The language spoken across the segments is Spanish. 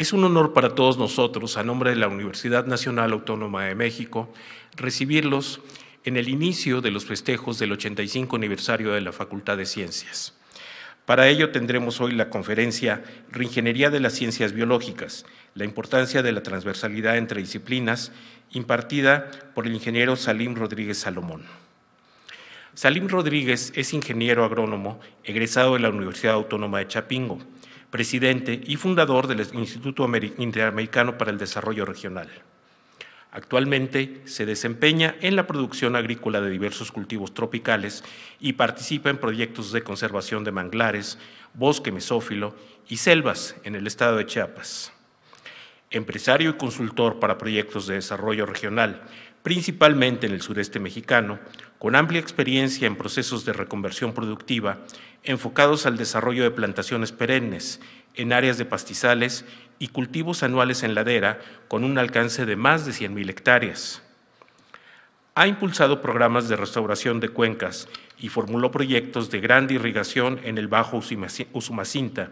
Es un honor para todos nosotros, a nombre de la Universidad Nacional Autónoma de México, recibirlos en el inicio de los festejos del 85 aniversario de la Facultad de Ciencias. Para ello tendremos hoy la conferencia Reingeniería de las Ciencias Biológicas, la importancia de la transversalidad entre disciplinas, impartida por el ingeniero Salim Rodríguez Salomón. Salim Rodríguez es ingeniero agrónomo egresado de la Universidad Autónoma de Chapingo presidente y fundador del Instituto Interamericano para el Desarrollo Regional. Actualmente se desempeña en la producción agrícola de diversos cultivos tropicales y participa en proyectos de conservación de manglares, bosque mesófilo y selvas en el estado de Chiapas. Empresario y consultor para proyectos de desarrollo regional, principalmente en el sureste mexicano, con amplia experiencia en procesos de reconversión productiva enfocados al desarrollo de plantaciones perennes en áreas de pastizales y cultivos anuales en ladera con un alcance de más de 100.000 hectáreas. Ha impulsado programas de restauración de cuencas y formuló proyectos de gran irrigación en el Bajo Usumacinta,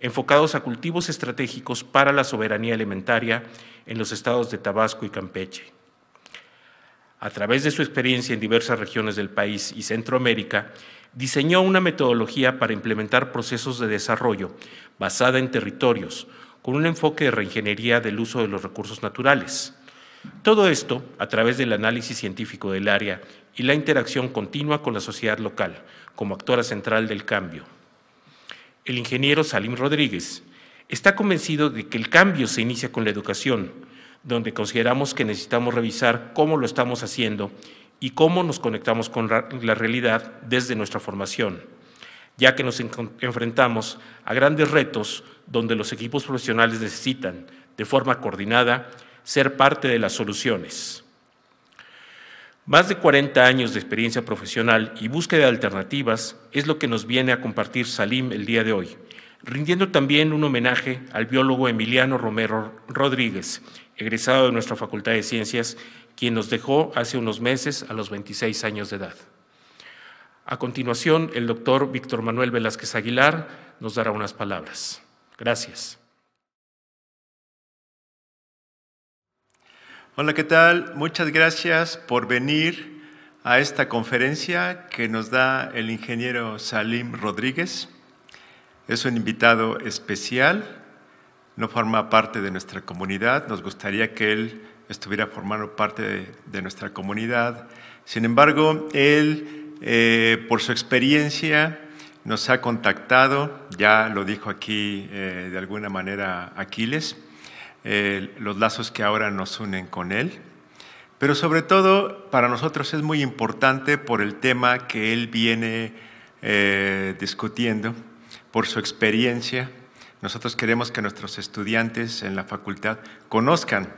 enfocados a cultivos estratégicos para la soberanía alimentaria en los estados de Tabasco y Campeche a través de su experiencia en diversas regiones del país y Centroamérica, diseñó una metodología para implementar procesos de desarrollo basada en territorios, con un enfoque de reingeniería del uso de los recursos naturales. Todo esto a través del análisis científico del área y la interacción continua con la sociedad local, como actora central del cambio. El ingeniero Salim Rodríguez está convencido de que el cambio se inicia con la educación, donde consideramos que necesitamos revisar cómo lo estamos haciendo y cómo nos conectamos con la realidad desde nuestra formación, ya que nos enfrentamos a grandes retos donde los equipos profesionales necesitan, de forma coordinada, ser parte de las soluciones. Más de 40 años de experiencia profesional y búsqueda de alternativas es lo que nos viene a compartir Salim el día de hoy, rindiendo también un homenaje al biólogo Emiliano Romero Rodríguez, egresado de nuestra Facultad de Ciencias, quien nos dejó hace unos meses a los 26 años de edad. A continuación, el doctor Víctor Manuel Velázquez Aguilar nos dará unas palabras. Gracias. Hola, ¿qué tal? Muchas gracias por venir a esta conferencia que nos da el ingeniero Salim Rodríguez. Es un invitado especial no forma parte de nuestra comunidad, nos gustaría que él estuviera formando parte de, nuestra comunidad. Sin embargo, él, eh, por su experiencia, nos ha contactado, ya lo dijo aquí eh, de alguna manera Aquiles, eh, los lazos que ahora nos unen con él. Pero sobre todo, para nosotros es muy importante por el tema que él viene discutiendo, por su experiencia, nosotros queremos que nuestros estudiantes en la facultad conozcan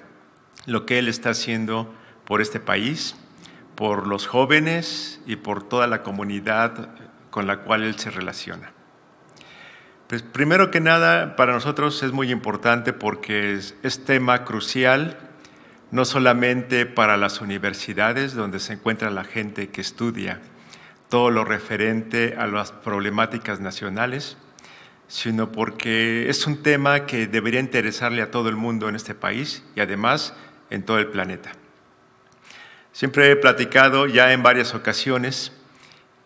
lo que Él está haciendo por este país, por los jóvenes y por toda la comunidad con la cual Él se relaciona. Pues primero que nada, para nosotros es muy importante porque es, es tema crucial, no solamente para las universidades donde se encuentra la gente que estudia, todo lo referente a las problemáticas nacionales, sino porque es un tema que debería interesarle a todo el mundo en este país y además en todo el planeta. Siempre he platicado ya en varias ocasiones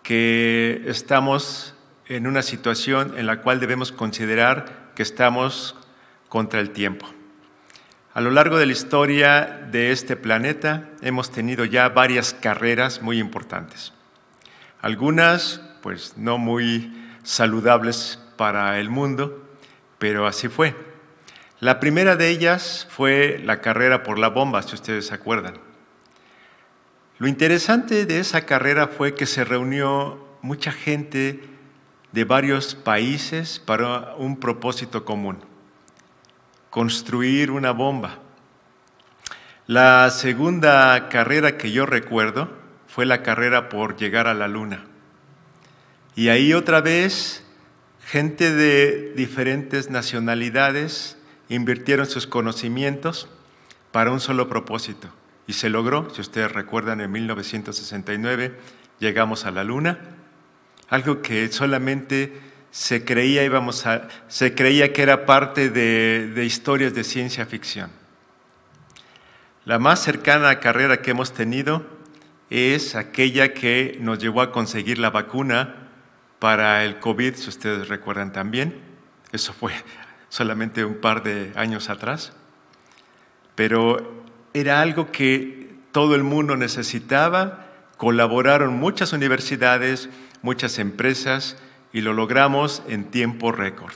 que estamos en una situación en la cual debemos considerar que estamos contra el tiempo. A lo largo de la historia de este planeta hemos tenido ya varias carreras muy importantes. Algunas, pues no muy saludables para el mundo, pero así fue. La primera de ellas fue la carrera por la bomba, si ustedes se acuerdan. Lo interesante de esa carrera fue que se reunió mucha gente de varios países para un propósito común, construir una bomba. La segunda carrera que yo recuerdo fue la carrera por llegar a la luna. Y ahí otra vez Gente de diferentes nacionalidades invirtieron sus conocimientos para un solo propósito y se logró, si ustedes recuerdan, en 1969 llegamos a la Luna, algo que solamente se creía, se creía que era parte de, de historias de ciencia ficción. La más cercana carrera que hemos tenido es aquella que nos llevó a conseguir la vacuna para el COVID, si ustedes recuerdan también. Eso fue solamente un par de años atrás. Pero era algo que todo el mundo necesitaba. Colaboraron muchas universidades, muchas empresas y lo logramos en tiempo récord.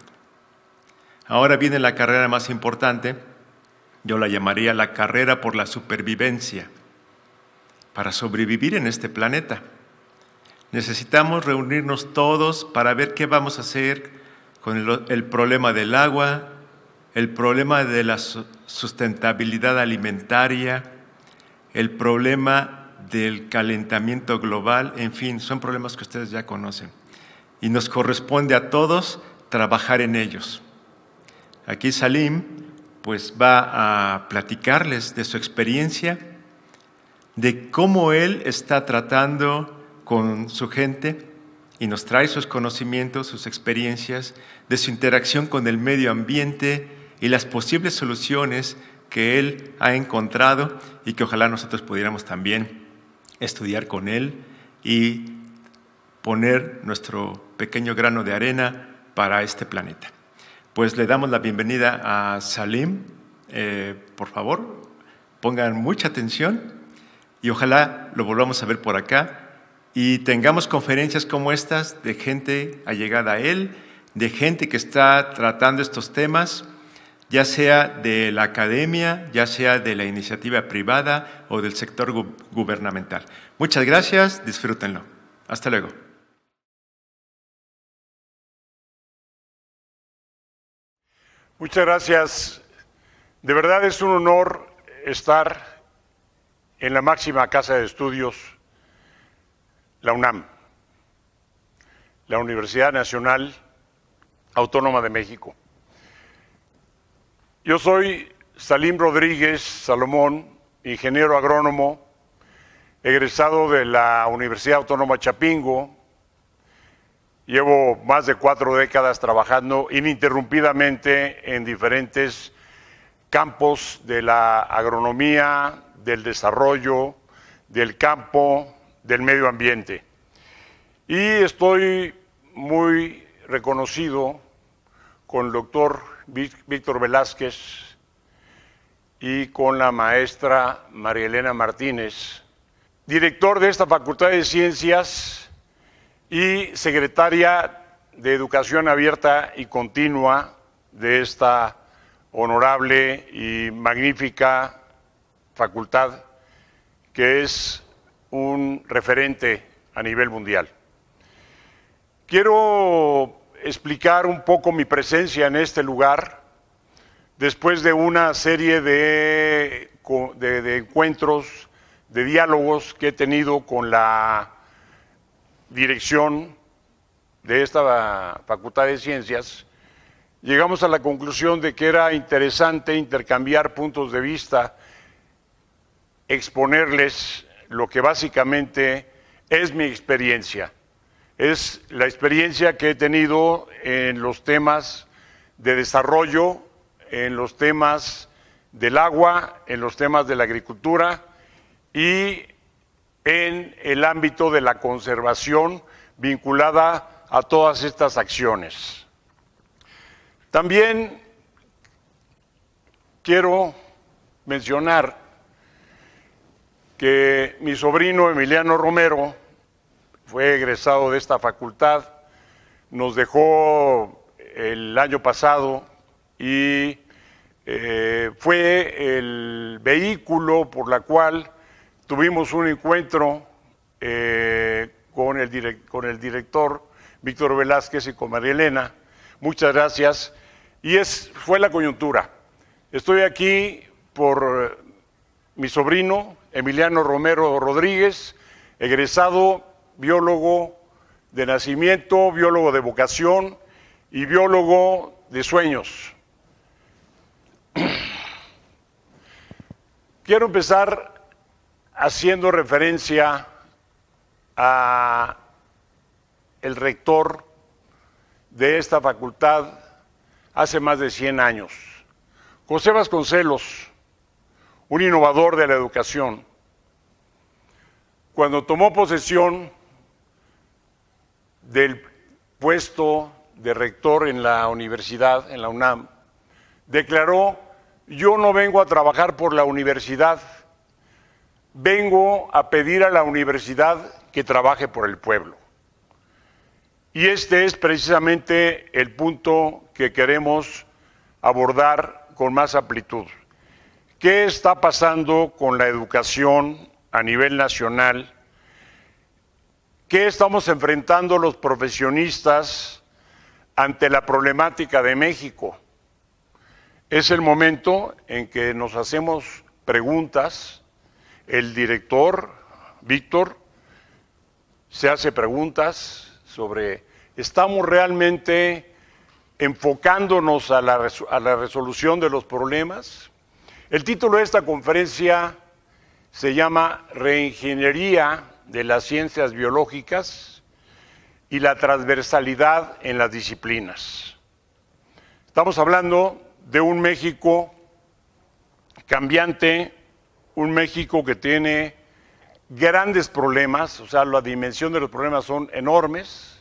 Ahora viene la carrera más importante, yo la llamaría la carrera por la supervivencia, para sobrevivir en este planeta. Necesitamos reunirnos todos para ver qué vamos a hacer con el, problema del agua, el problema de la sustentabilidad alimentaria, el problema del calentamiento global, en fin, son problemas que ustedes ya conocen. Y nos corresponde a todos trabajar en ellos. Aquí Salim pues va a platicarles de su experiencia, de cómo él está tratando con su gente y nos trae sus conocimientos, sus experiencias, de su interacción con el medio ambiente y las posibles soluciones que él ha encontrado y que ojalá nosotros pudiéramos también estudiar con él y poner nuestro pequeño grano de arena para este planeta. Pues le damos la bienvenida a Salim. Eh, por favor, pongan mucha atención y ojalá lo volvamos a ver por acá y tengamos conferencias como estas de gente allegada a Él, de gente que está tratando estos temas, ya sea de la academia, ya sea de la iniciativa privada o del sector gubernamental. Muchas gracias, disfrútenlo. Hasta luego. Muchas gracias. De verdad es un honor estar en la máxima casa de estudios la UNAM, la Universidad Nacional Autónoma de México. Yo soy Salim Rodríguez Salomón, ingeniero agrónomo, egresado de la Universidad Autónoma Chapingo. Llevo más de cuatro décadas trabajando ininterrumpidamente en diferentes campos de la agronomía, del desarrollo, del campo, del medio ambiente. Y estoy muy reconocido con el doctor Víctor Velázquez y con la maestra María Elena Martínez, director de esta Facultad de Ciencias y secretaria de Educación Abierta y Continua de esta honorable y magnífica facultad que es un referente a nivel mundial. Quiero explicar un poco mi presencia en este lugar después de una serie de, encuentros, de diálogos que he tenido con la dirección de esta Facultad de Ciencias, llegamos a la conclusión de que era interesante intercambiar puntos de vista, exponerles lo que básicamente es mi experiencia. Es la experiencia que he tenido en los temas de desarrollo, en los temas del agua, en los temas de la agricultura y en el ámbito de la conservación vinculada a todas estas acciones. También quiero mencionar que mi sobrino Emiliano Romero fue egresado de esta facultad, nos dejó el año pasado y eh, fue el vehículo por la cual tuvimos un encuentro eh, con, el con el director Víctor Velázquez y con María Elena. Muchas gracias. Y es, fue la coyuntura. Estoy aquí por mi sobrino, Emiliano Romero Rodríguez, egresado biólogo de nacimiento, biólogo de vocación y biólogo de sueños. Quiero empezar haciendo referencia al el rector de esta facultad hace más de 100 años, José Vasconcelos, un innovador de la educación. Cuando tomó posesión del puesto de rector en la universidad, en la UNAM, declaró, yo no vengo a trabajar por la universidad, vengo a pedir a la universidad que trabaje por el pueblo. Y este es precisamente el punto que queremos abordar con más amplitud. ¿Qué está pasando con la educación a nivel nacional? ¿Qué estamos enfrentando los profesionistas ante la problemática de México? Es el momento en que nos hacemos preguntas. El director, Víctor, se hace preguntas sobre, ¿estamos realmente enfocándonos a la, a la resolución de los problemas? El título de esta conferencia se llama Reingeniería de las Ciencias Biológicas y la transversalidad en las disciplinas. Estamos hablando de un México cambiante, un México que tiene grandes problemas, o sea, la dimensión de los problemas son enormes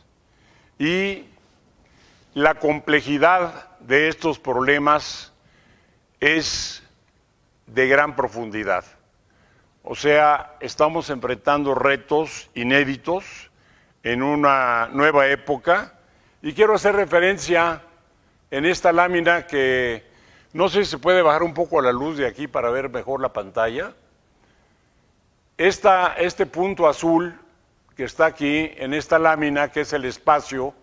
y la complejidad de estos problemas es de gran profundidad. O sea, estamos enfrentando retos inéditos en una nueva época y quiero hacer referencia en esta lámina que no sé si se puede bajar un poco a la luz de aquí para ver mejor la pantalla. Esta, este punto azul que está aquí en esta lámina, que es el espacio,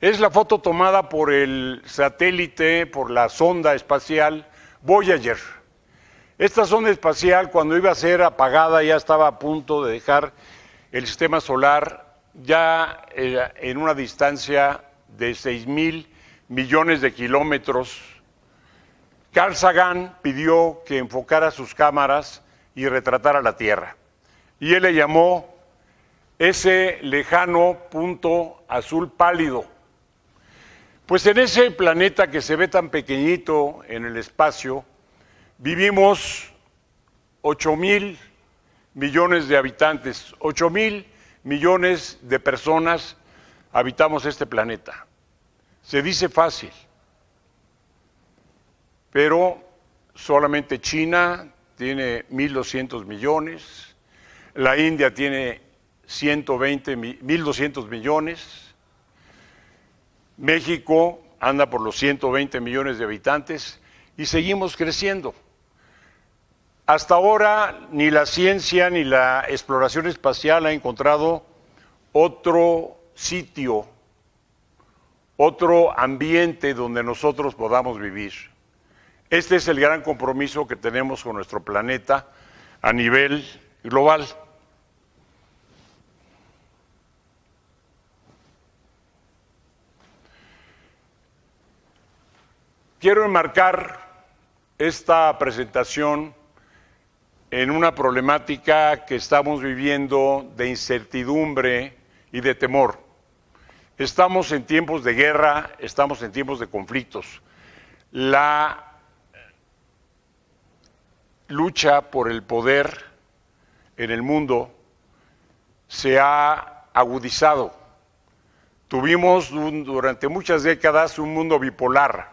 es la foto tomada por el satélite, por la sonda espacial Voyager esta zona espacial, cuando iba a ser apagada, ya estaba a punto de dejar el sistema solar ya eh, en una distancia de 6 mil millones de kilómetros. Carl Sagan pidió que enfocara sus cámaras y retratara la Tierra. Y él le llamó ese lejano punto azul pálido. Pues en ese planeta que se ve tan pequeñito en el espacio, vivimos 8 mil millones de habitantes, 8 mil millones de personas habitamos este planeta. Se dice fácil, pero solamente China tiene 1.200 millones, la India tiene 120, 1.200 millones, México anda por los 120 millones de habitantes y seguimos creciendo. Hasta ahora ni la ciencia ni la exploración espacial ha encontrado otro sitio, otro ambiente donde nosotros podamos vivir. Este es el gran compromiso que tenemos con nuestro planeta a nivel global. Quiero enmarcar esta presentación en una problemática que estamos viviendo de incertidumbre y de temor. Estamos en tiempos de guerra, estamos en tiempos de conflictos. La lucha por el poder en el mundo se ha agudizado. Tuvimos durante muchas décadas un mundo bipolar,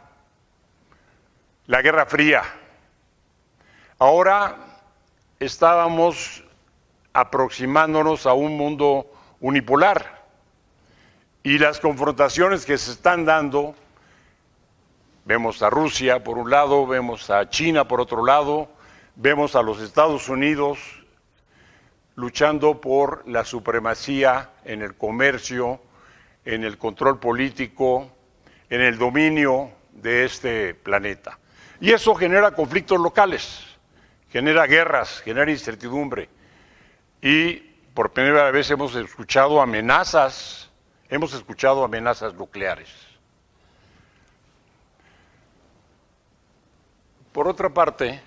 la Guerra Fría. Ahora estábamos aproximándonos a un mundo unipolar y las confrontaciones que se están dando, vemos a Rusia por un lado, vemos a China por otro lado, vemos a los Estados Unidos luchando por la supremacía en el comercio, en el control político, en el dominio de este planeta. Y eso genera conflictos locales genera guerras, genera incertidumbre. Y por primera vez hemos escuchado amenazas, hemos escuchado amenazas nucleares. Por otra parte,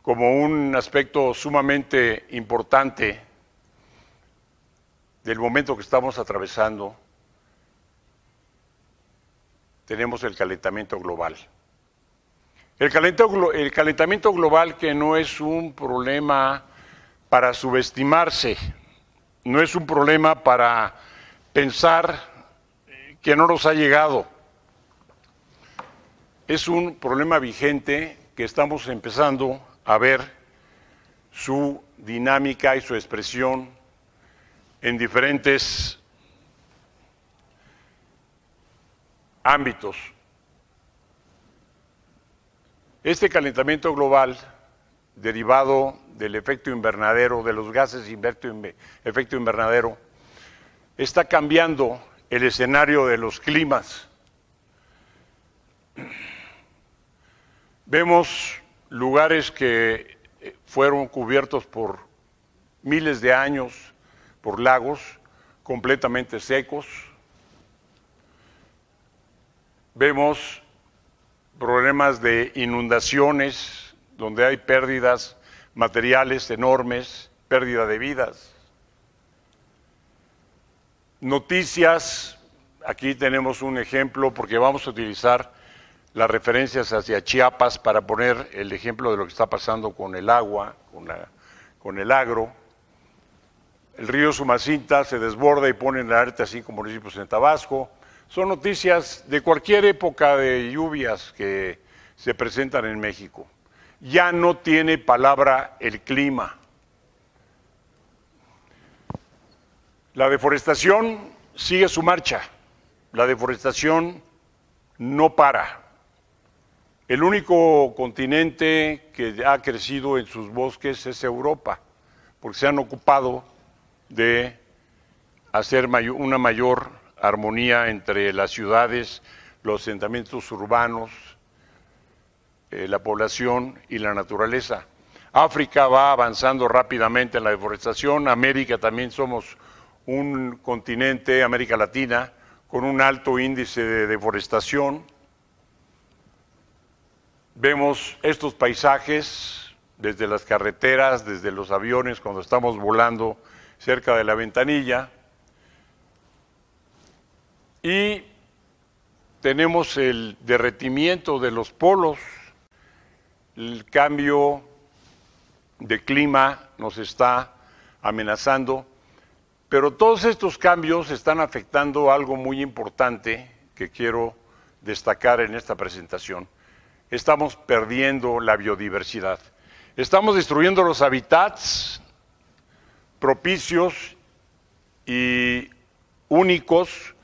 como un aspecto sumamente importante del momento que estamos atravesando, tenemos el calentamiento global. El calentamiento, global que no es un problema para subestimarse, no es un problema para pensar que no nos ha llegado. Es un problema vigente que estamos empezando a ver su dinámica y su expresión en diferentes ámbitos. Este calentamiento global, derivado del efecto invernadero, de los gases efecto invernadero, está cambiando el escenario de los climas. Vemos lugares que eh, fueron cubiertos por miles de años por lagos completamente secos. Vemos problemas de inundaciones, donde hay pérdidas materiales enormes, pérdida de vidas. Noticias, aquí tenemos un ejemplo porque vamos a utilizar las referencias hacia Chiapas para poner el ejemplo de lo que está pasando con el agua, con, el agro. El río Sumacinta se desborda y pone en alerta cinco municipios en Tabasco son noticias de cualquier época de lluvias que se presentan en México. Ya no tiene palabra el clima. La deforestación sigue su marcha. La deforestación no para. El único continente que ha crecido en sus bosques es Europa, porque se han ocupado de hacer una mayor armonía entre las ciudades, los asentamientos urbanos, eh, la población y la naturaleza. África va avanzando rápidamente en la deforestación, América también somos un continente, América Latina, con un alto índice de deforestación. Vemos estos paisajes desde las carreteras, desde los aviones, cuando estamos volando cerca de la ventanilla, y tenemos el derretimiento de los polos, el cambio de clima nos está amenazando, pero todos estos cambios están afectando algo muy importante que quiero destacar en esta presentación. Estamos perdiendo la biodiversidad. Estamos destruyendo los hábitats propicios y únicos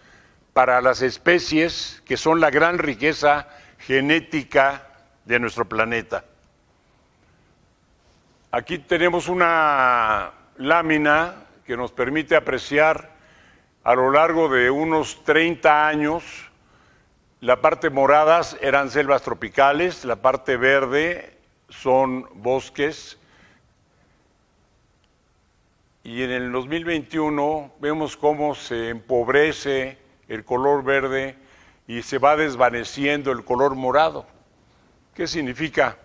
para las especies que son la gran riqueza genética de nuestro planeta. Aquí tenemos una lámina que nos permite apreciar a lo largo de unos 30 años, la parte morada eran selvas tropicales, la parte verde son bosques. Y en el 2021 vemos cómo se empobrece el color verde y se va desvaneciendo el color morado. ¿Qué significa?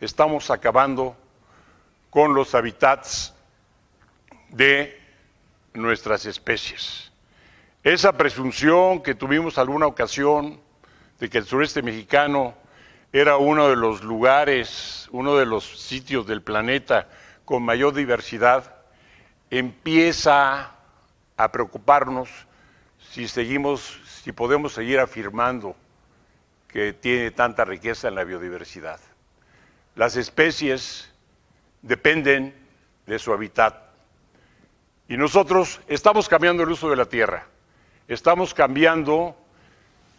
Estamos acabando con los hábitats de nuestras especies. Esa presunción que tuvimos alguna ocasión de que el sureste mexicano era uno de los lugares, uno de los sitios del planeta con mayor diversidad, empieza a preocuparnos si seguimos, si podemos seguir afirmando que tiene tanta riqueza en la biodiversidad. Las especies dependen de su hábitat. Y nosotros estamos cambiando el uso de la tierra, estamos cambiando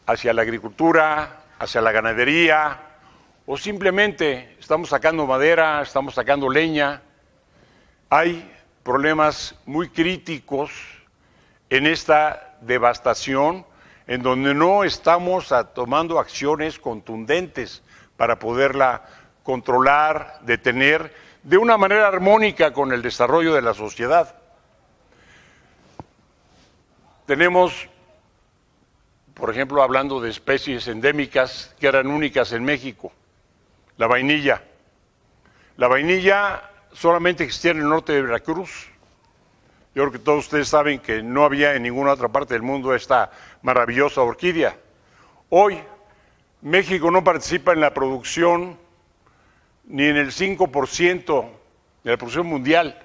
hacia la agricultura, hacia la ganadería, o simplemente estamos sacando madera, estamos sacando leña. Hay problemas muy críticos en esta devastación en donde no estamos tomando acciones contundentes para poderla controlar, detener, de una manera armónica con el desarrollo de la sociedad. Tenemos, por ejemplo, hablando de especies endémicas que eran únicas en México, la vainilla. La vainilla solamente existía en el norte de Veracruz, yo creo que todos ustedes saben que no había en ninguna otra parte del mundo esta maravillosa orquídea. Hoy México no participa en la producción ni en el 5% de la producción mundial.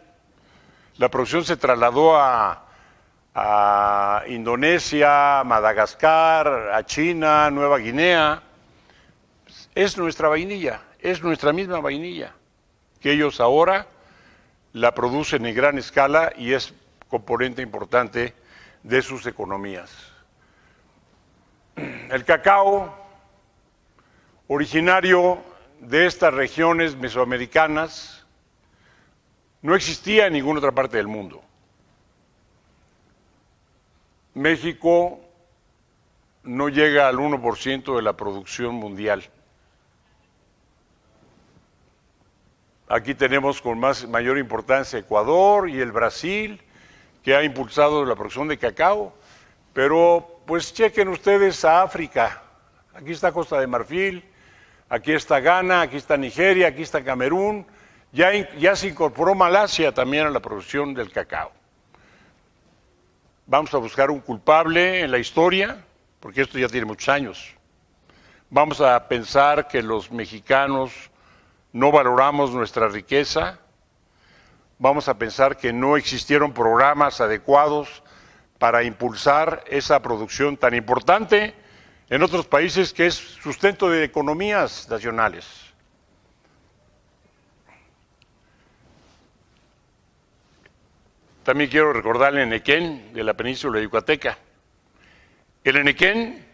La producción se trasladó a, Indonesia, Madagascar, a China, Nueva Guinea. Es nuestra vainilla, es nuestra misma vainilla, que ellos ahora la producen en gran escala y es componente importante de sus economías. El cacao, originario de estas regiones mesoamericanas, no existía en ninguna otra parte del mundo. México no llega al 1% de la producción mundial. Aquí tenemos con más, mayor importancia Ecuador y el Brasil, que ha impulsado la producción de cacao, pero pues chequen ustedes a África. Aquí está Costa de Marfil, aquí está Ghana, aquí está Nigeria, aquí está Camerún. Ya, se incorporó Malasia también a la producción del cacao. Vamos a buscar un culpable en la historia, porque esto ya tiene muchos años. Vamos a pensar que los mexicanos no valoramos nuestra riqueza, vamos a pensar que no existieron programas adecuados para impulsar esa producción tan importante en otros países que es sustento de economías nacionales. También quiero recordar el Enequén de la península de Yucateca. El Enequén,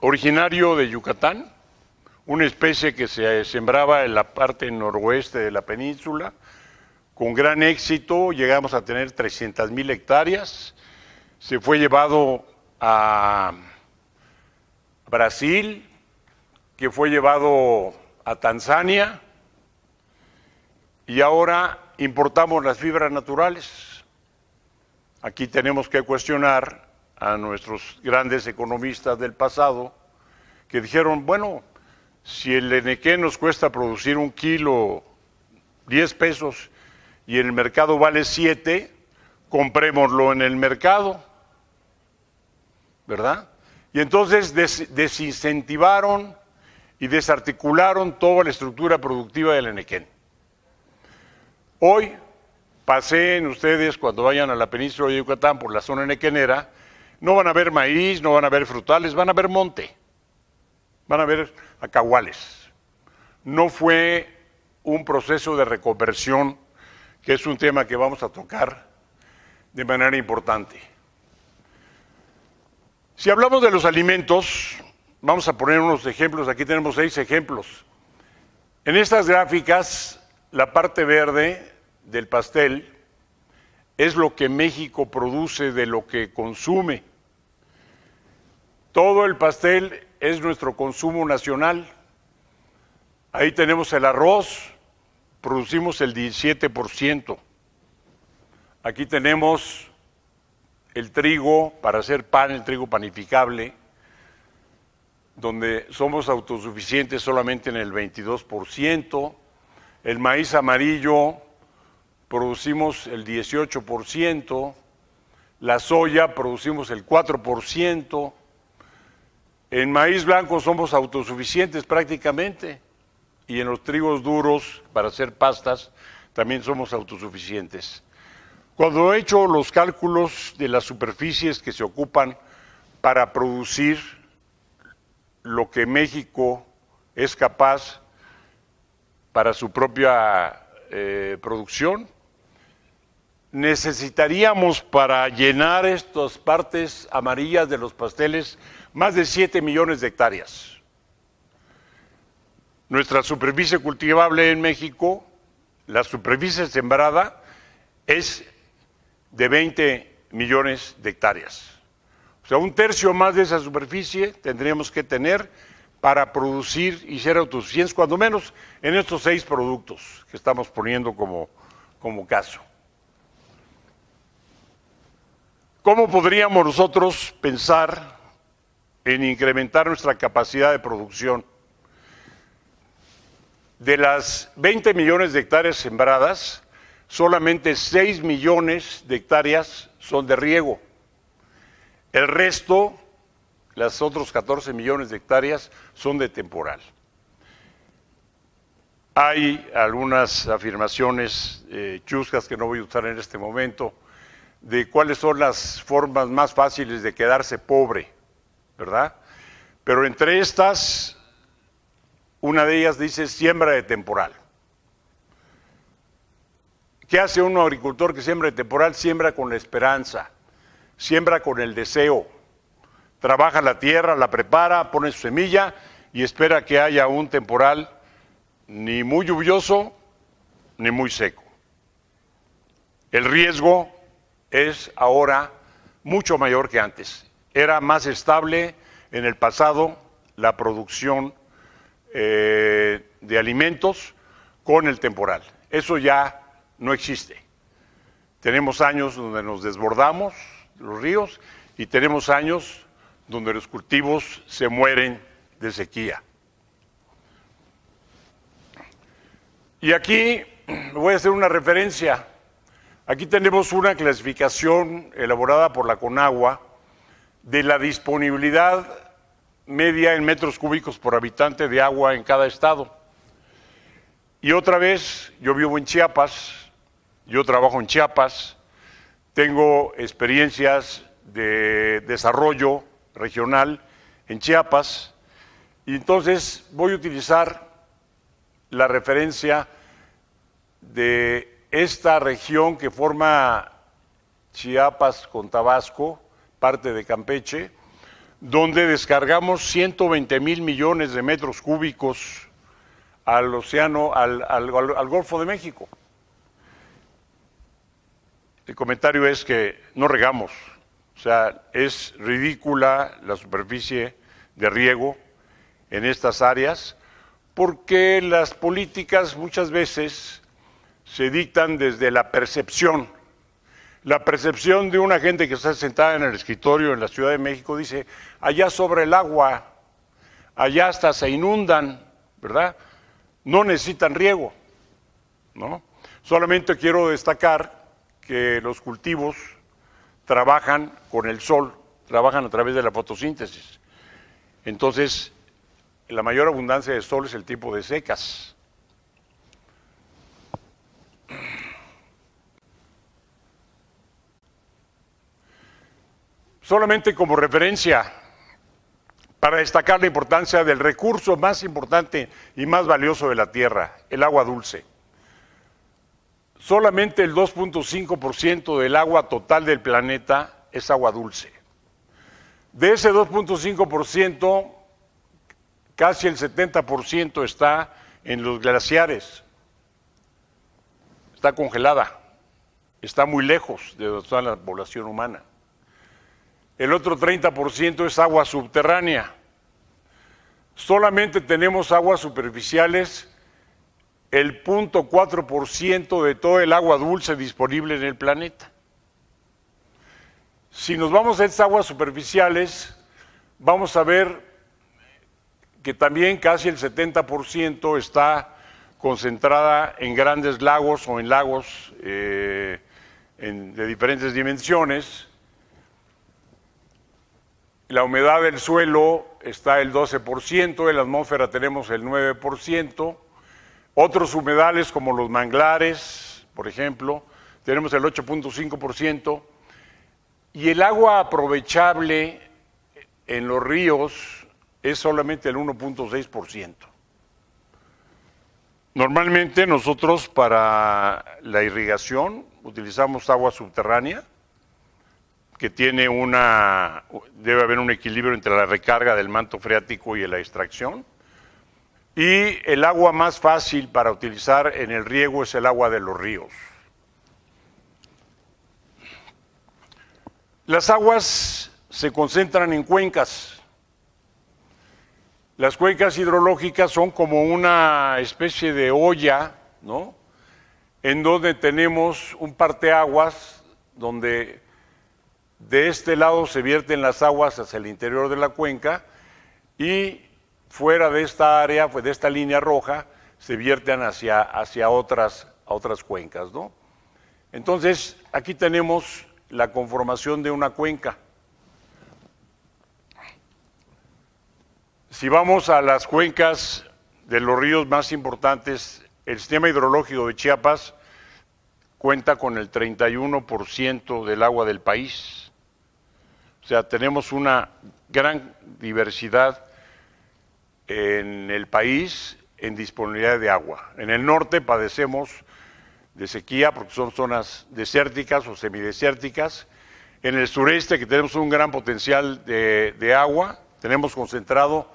originario de Yucatán, una especie que se sembraba en la parte noroeste de la península, con gran éxito llegamos a tener 300 mil hectáreas. Se fue llevado a Brasil, que fue llevado a Tanzania y ahora importamos las fibras naturales. Aquí tenemos que cuestionar a nuestros grandes economistas del pasado que dijeron, bueno, si el enequén nos cuesta producir un kilo 10 pesos y el mercado vale siete, comprémoslo en el mercado. ¿Verdad? Y entonces desincentivaron y desarticularon toda la estructura productiva del Enequén. Hoy pasen ustedes cuando vayan a la península de Yucatán por la zona enequenera, no van a ver maíz, no van a ver frutales, van a ver monte, van a ver acahuales. No fue un proceso de reconversión que es un tema que vamos a tocar de manera importante. Si hablamos de los alimentos, vamos a poner unos ejemplos, aquí tenemos seis ejemplos. En estas gráficas, la parte verde del pastel es lo que México produce de lo que consume. Todo el pastel es nuestro consumo nacional. Ahí tenemos el arroz, producimos el 17%. Aquí tenemos el trigo para hacer pan, el trigo panificable, donde somos autosuficientes solamente en el 22%. El maíz amarillo producimos el 18%. La soya producimos el 4%. En maíz blanco somos autosuficientes prácticamente y en los trigos duros para hacer pastas también somos autosuficientes. Cuando he hecho los cálculos de las superficies que se ocupan para producir lo que México es capaz para su propia eh, producción, necesitaríamos para llenar estas partes amarillas de los pasteles más de 7 millones de hectáreas. Nuestra superficie cultivable en México, la superficie sembrada, es de 20 millones de hectáreas. O sea, un tercio más de esa superficie tendríamos que tener para producir y ser autosuficientes, cuando menos en estos seis productos que estamos poniendo como, como caso. ¿Cómo podríamos nosotros pensar en incrementar nuestra capacidad de producción? De las 20 millones de hectáreas sembradas, solamente 6 millones de hectáreas son de riego. El resto, las otros 14 millones de hectáreas, son de temporal. Hay algunas afirmaciones eh, chuscas que no voy a usar en este momento de cuáles son las formas más fáciles de quedarse pobre, ¿verdad? Pero entre estas una de ellas dice siembra de temporal. ¿Qué hace un agricultor que siembra de temporal? Siembra con la esperanza, siembra con el deseo. Trabaja la tierra, la prepara, pone su semilla y espera que haya un temporal ni muy lluvioso ni muy seco. El riesgo es ahora mucho mayor que antes. Era más estable en el pasado la producción eh, de alimentos con el temporal. Eso ya no existe. Tenemos años donde nos desbordamos los ríos y tenemos años donde los cultivos se mueren de sequía. Y aquí voy a hacer una referencia. Aquí tenemos una clasificación elaborada por la Conagua de la disponibilidad media en metros cúbicos por habitante de agua en cada estado. Y otra vez, yo vivo en Chiapas, yo trabajo en Chiapas, tengo experiencias de desarrollo regional en Chiapas, y entonces voy a utilizar la referencia de esta región que forma Chiapas con Tabasco, parte de Campeche, donde descargamos 120 mil millones de metros cúbicos al océano, al, al, Golfo de México. El comentario es que no regamos, o sea, es ridícula la superficie de riego en estas áreas, porque las políticas muchas veces se dictan desde la percepción. La percepción de una gente que está sentada en el escritorio en la Ciudad de México dice, allá sobre el agua, allá hasta se inundan, ¿verdad? No necesitan riego, ¿no? Solamente quiero destacar que los cultivos trabajan con el sol, trabajan a través de la fotosíntesis. Entonces, la mayor abundancia de sol es el tipo de secas. Solamente como referencia, para destacar la importancia del recurso más importante y más valioso de la tierra, el agua dulce. Solamente el 2.5% del agua total del planeta es agua dulce. De ese 2.5%, casi el 70% está en los glaciares. Está congelada, está muy lejos de toda la población humana el otro 30% es agua subterránea. Solamente tenemos aguas superficiales, el 0.4% de todo el agua dulce disponible en el planeta. Si nos vamos a estas aguas superficiales, vamos a ver que también casi el 70% está concentrada en grandes lagos o en lagos eh, de diferentes dimensiones la humedad del suelo está el 12%, en la atmósfera tenemos el 9%, otros humedales como los manglares, por ejemplo, tenemos el 8.5%, y el agua aprovechable en los ríos es solamente el 1.6%. Normalmente nosotros para la irrigación utilizamos agua subterránea, que tiene una, debe haber un equilibrio entre la recarga del manto freático y la extracción. Y el agua más fácil para utilizar en el riego es el agua de los ríos. Las aguas se concentran en cuencas. Las cuencas hidrológicas son como una especie de olla, ¿no? En donde tenemos un parteaguas donde de este lado se vierten las aguas hacia el interior de la cuenca y fuera de esta área, pues, de esta línea roja, se vierten hacia, hacia otras, otras cuencas. ¿no? Entonces, aquí tenemos la conformación de una cuenca. Si vamos a las cuencas de los ríos más importantes, el sistema hidrológico de Chiapas cuenta con el 31% del agua del país, o sea, tenemos una gran diversidad en el país en disponibilidad de agua. En el norte padecemos de sequía porque son zonas desérticas o semidesérticas. En el sureste, que tenemos un gran potencial de, agua, tenemos concentrado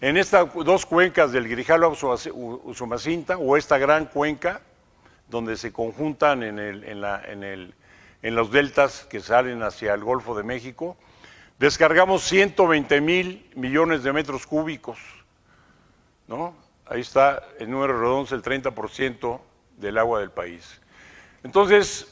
en estas dos cuencas del Grijalo Usumacinta o esta gran cuenca donde se conjuntan en, el, en, la, en, el, en los deltas que salen hacia el Golfo de México, Descargamos 120 mil millones de metros cúbicos, ¿no? Ahí está el número redondo, el 30% del agua del país. Entonces,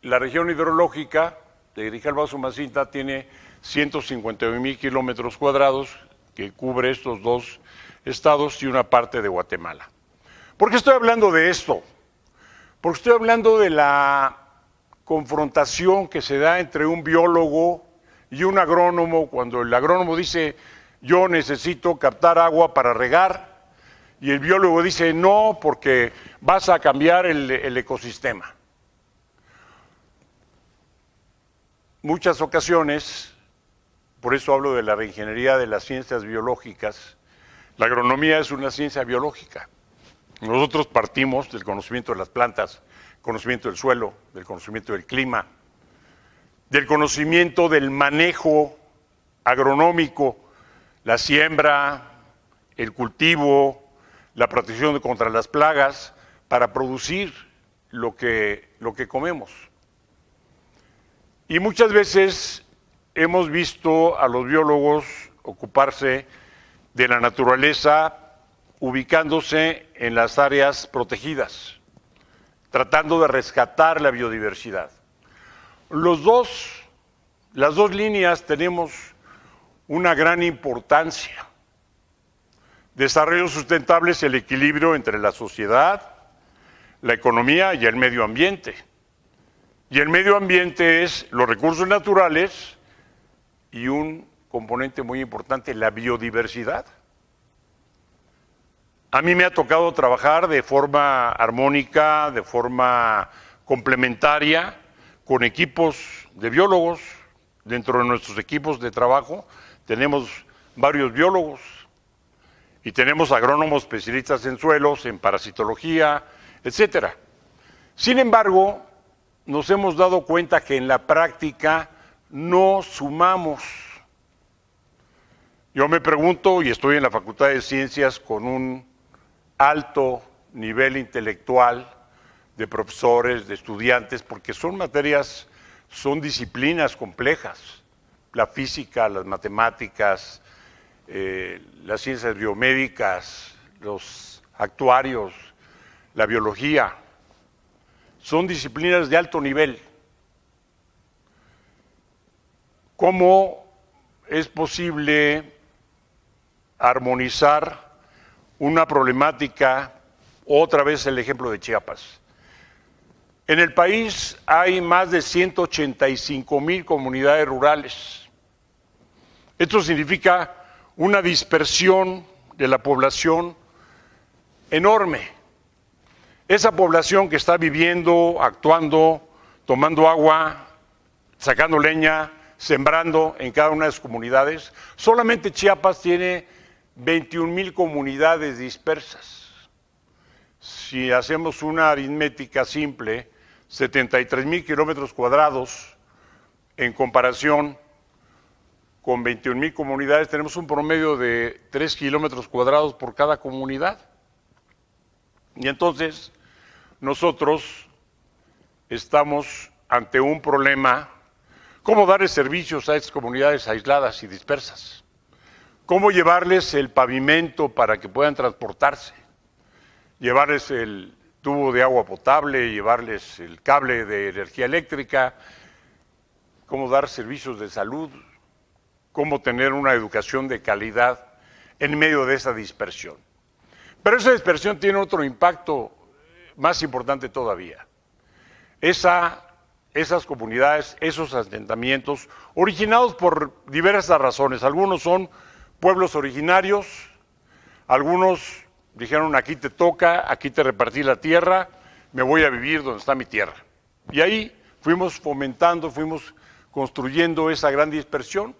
la región hidrológica de grijalva Sumacinta tiene 151 mil kilómetros cuadrados que cubre estos dos estados y una parte de Guatemala. ¿Por qué estoy hablando de esto? Porque estoy hablando de la confrontación que se da entre un biólogo y un agrónomo, cuando el agrónomo dice, yo necesito captar agua para regar, y el biólogo dice, no, porque vas a cambiar el, ecosistema. Muchas ocasiones, por eso hablo de la reingeniería de las ciencias biológicas, la agronomía es una ciencia biológica. Nosotros partimos del conocimiento de las plantas, conocimiento del suelo, del conocimiento del clima, del conocimiento del manejo agronómico, la siembra, el cultivo, la protección contra las plagas, para producir lo que, lo que comemos. Y muchas veces hemos visto a los biólogos ocuparse de la naturaleza ubicándose en las áreas protegidas tratando de rescatar la biodiversidad. las dos líneas tenemos una gran importancia. Desarrollo sustentable es el equilibrio entre la sociedad, la economía y el medio ambiente. Y el medio ambiente es los recursos naturales y un componente muy importante, la biodiversidad. A mí me ha tocado trabajar de forma armónica, de forma complementaria, con equipos de biólogos. Dentro de nuestros equipos de trabajo tenemos varios biólogos y tenemos agrónomos especialistas en suelos, en parasitología, etcétera. Sin embargo, nos hemos dado cuenta que en la práctica no sumamos. Yo me pregunto, y estoy en la Facultad de Ciencias con un alto nivel intelectual de profesores, de estudiantes, porque son materias, son disciplinas complejas, la física, las matemáticas, eh, las ciencias biomédicas, los actuarios, la biología, son disciplinas de alto nivel. ¿Cómo es posible armonizar una problemática, otra vez el ejemplo de Chiapas. En el país hay más de 185 mil comunidades rurales. Esto significa una dispersión de la población enorme. Esa población que está viviendo, actuando, tomando agua, sacando leña, sembrando en cada una de las comunidades, solamente Chiapas tiene 21 mil comunidades dispersas. Si hacemos una aritmética simple, 73 mil kilómetros cuadrados en comparación con 21 mil comunidades, tenemos un promedio de 3 kilómetros cuadrados por cada comunidad. Y entonces nosotros estamos ante un problema, ¿cómo dar servicios a estas comunidades aisladas y dispersas? cómo llevarles el pavimento para que puedan transportarse, llevarles el tubo de agua potable, llevarles el cable de energía eléctrica, cómo dar servicios de salud, cómo tener una educación de calidad en medio de esa dispersión. Pero esa dispersión tiene otro impacto más importante todavía. Esa, esas comunidades, esos asentamientos, originados por diversas razones, algunos son pueblos originarios, algunos dijeron, aquí te toca, aquí te repartí la tierra, me voy a vivir donde está mi tierra. Y ahí fuimos fomentando, fuimos construyendo esa gran dispersión,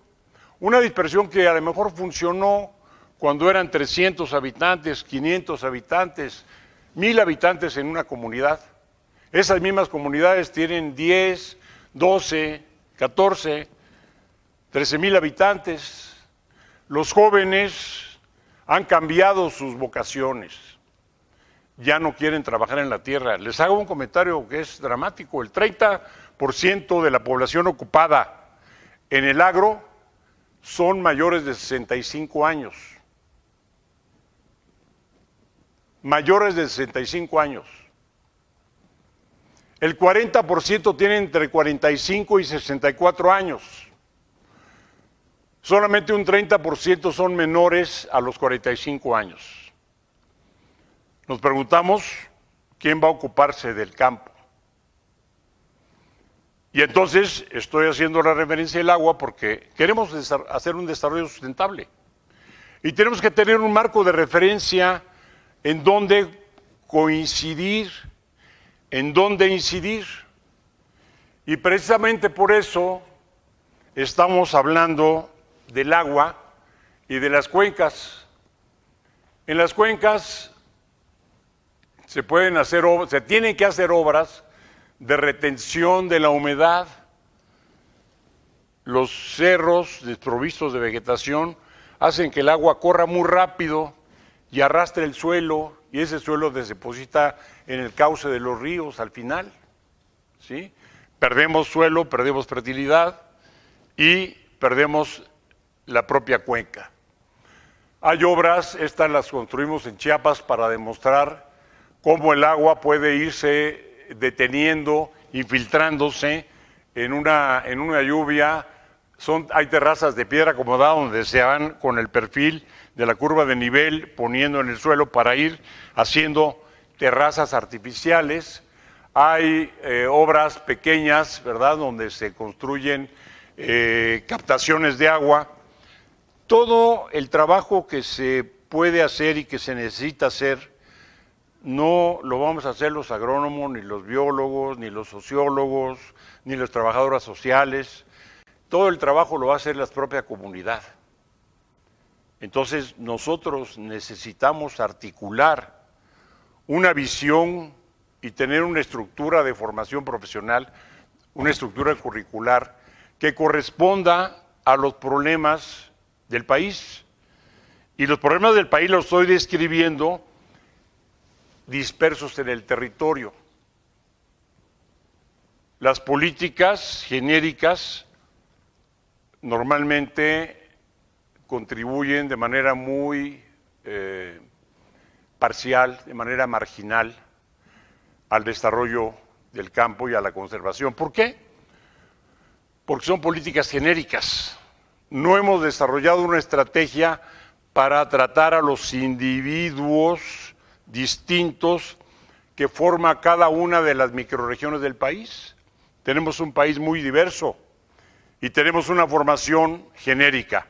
una dispersión que a lo mejor funcionó cuando eran 300 habitantes, 500 habitantes, 1000 habitantes en una comunidad. Esas mismas comunidades tienen 10, 12, 14, 13 mil habitantes, los jóvenes han cambiado sus vocaciones, ya no quieren trabajar en la tierra. Les hago un comentario que es dramático, el 30% de la población ocupada en el agro son mayores de 65 años. Mayores de 65 años. El 40% tiene entre 45 y 64 años. Solamente un 30% son menores a los 45 años. Nos preguntamos quién va a ocuparse del campo. Y entonces estoy haciendo la referencia del agua porque queremos hacer un desarrollo sustentable. Y tenemos que tener un marco de referencia en donde coincidir, en donde incidir. Y precisamente por eso estamos hablando del agua y de las cuencas. En las cuencas se pueden hacer se tienen que hacer obras de retención de la humedad. Los cerros desprovistos de vegetación hacen que el agua corra muy rápido y arrastre el suelo y ese suelo se deposita en el cauce de los ríos al final. ¿sí? Perdemos suelo, perdemos fertilidad y perdemos la propia cuenca. Hay obras, estas las construimos en Chiapas para demostrar cómo el agua puede irse deteniendo, infiltrándose en una, en una lluvia. Son, hay terrazas de piedra acomodada donde se van con el perfil de la curva de nivel poniendo en el suelo para ir haciendo terrazas artificiales. Hay eh, obras pequeñas, ¿verdad?, donde se construyen eh, captaciones de agua todo el trabajo que se puede hacer y que se necesita hacer, no lo vamos a hacer los agrónomos, ni los biólogos, ni los sociólogos, ni los trabajadoras sociales. Todo el trabajo lo va a hacer la propia comunidad. Entonces nosotros necesitamos articular una visión y tener una estructura de formación profesional, una estructura curricular que corresponda a los problemas del país. Y los problemas del país los estoy describiendo dispersos en el territorio. Las políticas genéricas normalmente contribuyen de manera muy eh, parcial, de manera marginal, al desarrollo del campo y a la conservación. ¿Por qué? Porque son políticas genéricas no hemos desarrollado una estrategia para tratar a los individuos distintos que forma cada una de las microregiones del país. Tenemos un país muy diverso y tenemos una formación genérica.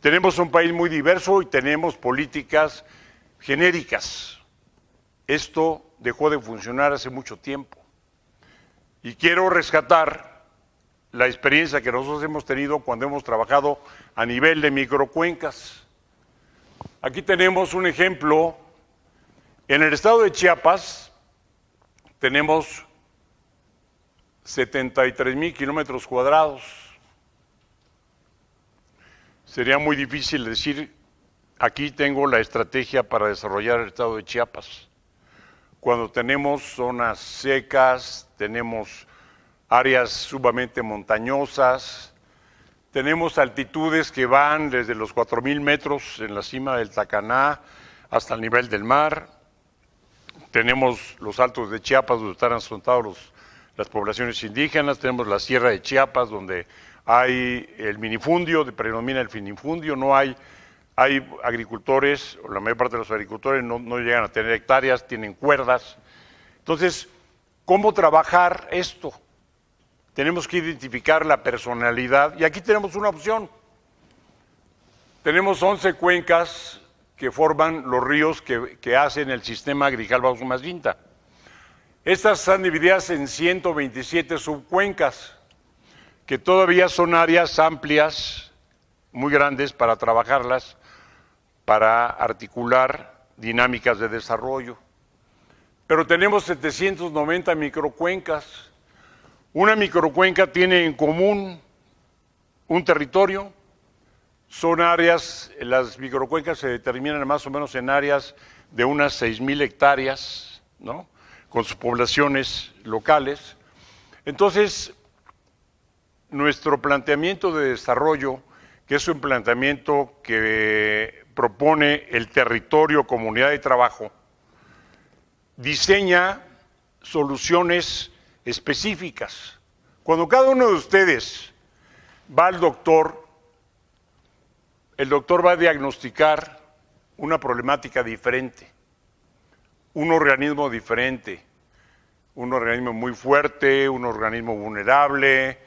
Tenemos un país muy diverso y tenemos políticas genéricas. Esto dejó de funcionar hace mucho tiempo. Y quiero rescatar la experiencia que nosotros hemos tenido cuando hemos trabajado a nivel de microcuencas. Aquí tenemos un ejemplo. En el estado de Chiapas tenemos 73 mil kilómetros cuadrados. Sería muy difícil decir, aquí tengo la estrategia para desarrollar el estado de Chiapas. Cuando tenemos zonas secas, tenemos áreas sumamente montañosas. Tenemos altitudes que van desde los 4.000 metros en la cima del Tacaná hasta el nivel del mar. Tenemos los altos de Chiapas, donde están asentados las poblaciones indígenas. Tenemos la sierra de Chiapas, donde hay el minifundio, predomina el finifundio, No hay, agricultores, o la mayor parte de los agricultores no llegan a tener hectáreas, tienen cuerdas. Entonces, ¿cómo trabajar esto? Tenemos que identificar la personalidad y aquí tenemos una opción. Tenemos 11 cuencas que forman los ríos que, hacen el sistema grijalba Vinta. Estas están divididas en 127 subcuencas, que todavía son áreas amplias, muy grandes para trabajarlas, para articular dinámicas de desarrollo. Pero tenemos 790 microcuencas una microcuenca tiene en común un territorio, son áreas, las microcuencas se determinan más o menos en áreas de unas 6.000 hectáreas, ¿no? con sus poblaciones locales. Entonces, nuestro planteamiento de desarrollo, que es un planteamiento que propone el territorio, comunidad de trabajo, diseña soluciones específicas. Cuando cada uno de ustedes va al doctor, el doctor va a diagnosticar una problemática diferente, un organismo diferente, un organismo muy fuerte, un organismo vulnerable,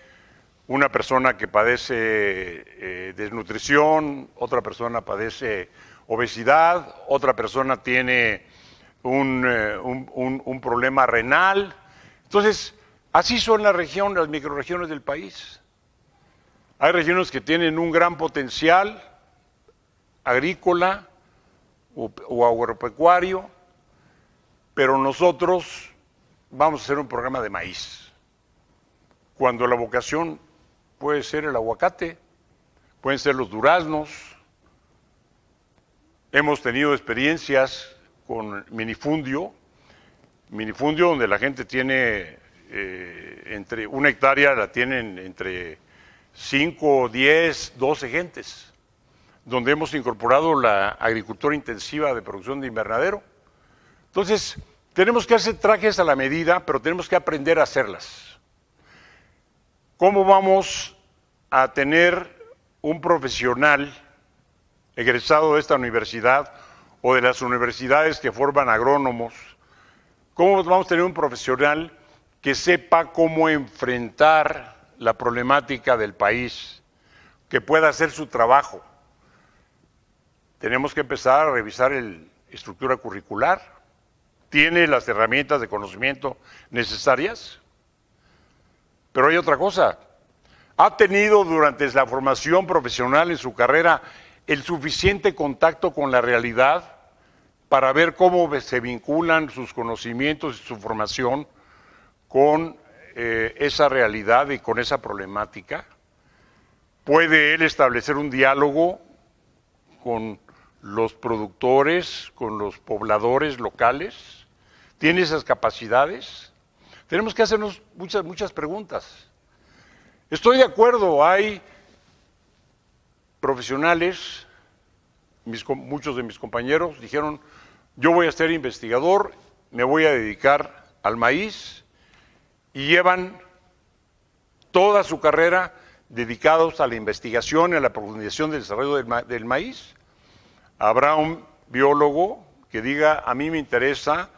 una persona que padece eh, desnutrición, otra persona padece obesidad, otra persona tiene un eh, problema renal entonces, así son las regiones, las microregiones del país. Hay regiones que tienen un gran potencial agrícola o agropecuario, pero nosotros vamos a hacer un programa de maíz, cuando la vocación puede ser el aguacate, pueden ser los duraznos. Hemos tenido experiencias con minifundio, minifundio donde la gente tiene eh, entre una hectárea, la tienen entre 5, 10, 12 gentes, donde hemos incorporado la agricultura intensiva de producción de invernadero. Entonces, tenemos que hacer trajes a la medida, pero tenemos que aprender a hacerlas. ¿Cómo vamos a tener un profesional egresado de esta universidad o de las universidades que forman agrónomos? ¿Cómo vamos a tener un profesional que sepa cómo enfrentar la problemática del país, que pueda hacer su trabajo? Tenemos que empezar a revisar la estructura curricular. ¿Tiene las herramientas de conocimiento necesarias? Pero hay otra cosa. ¿Ha tenido durante la formación profesional en su carrera el suficiente contacto con la realidad para ver cómo se vinculan sus conocimientos y su formación con eh, esa realidad y con esa problemática. Puede él establecer un diálogo con los productores, con los pobladores locales. Tiene esas capacidades. Tenemos que hacernos muchas, muchas preguntas. Estoy de acuerdo, hay profesionales muchos de mis compañeros dijeron, yo voy a ser investigador, me voy a dedicar al maíz y llevan toda su carrera dedicados a la investigación y a la profundización del desarrollo del, maíz. Habrá un biólogo que diga, a mí me interesa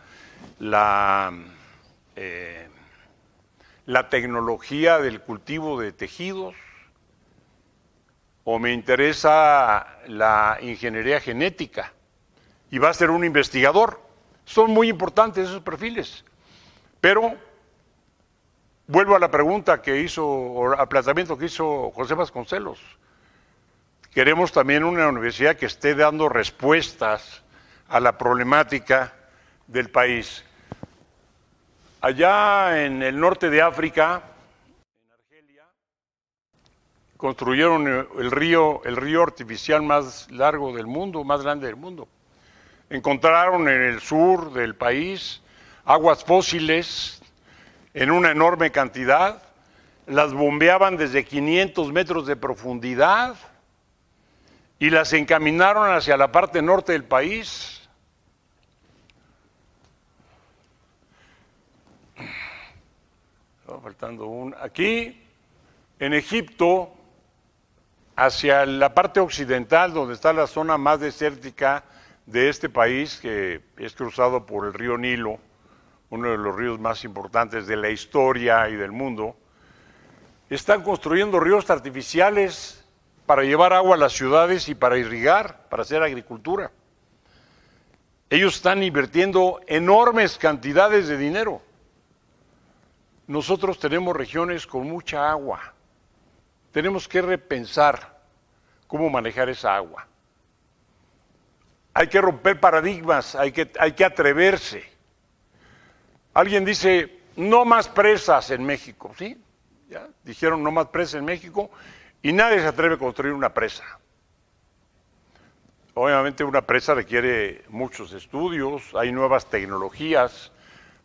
la, eh, la tecnología del cultivo de tejidos, o me interesa la ingeniería genética y va a ser un investigador. Son muy importantes esos perfiles. Pero vuelvo a la pregunta que hizo, o al planteamiento que hizo José Vasconcelos. Queremos también una universidad que esté dando respuestas a la problemática del país. Allá en el norte de África, construyeron eh, el río, el río artificial más largo del mundo, más grande del mundo. Encontraron en el sur del país aguas fósiles en una enorme cantidad, las bombeaban desde 500 metros de profundidad y las encaminaron hacia la parte norte del país. Estaba faltando un. Aquí, en Egipto, hacia la parte occidental, donde está la zona más desértica de este país, que es cruzado por el río Nilo, uno de los ríos más importantes de la historia y del mundo, están construyendo ríos artificiales para llevar agua a las ciudades y para irrigar, para hacer agricultura. Ellos están invirtiendo enormes cantidades de dinero. Nosotros tenemos regiones con mucha agua tenemos que repensar cómo manejar esa agua. Hay que romper paradigmas, hay que, hay que atreverse. Alguien dice, no más presas en México, ¿sí? ¿Ya? Dijeron no más presas en México y nadie se atreve a construir una presa. Obviamente una presa requiere muchos estudios, hay nuevas tecnologías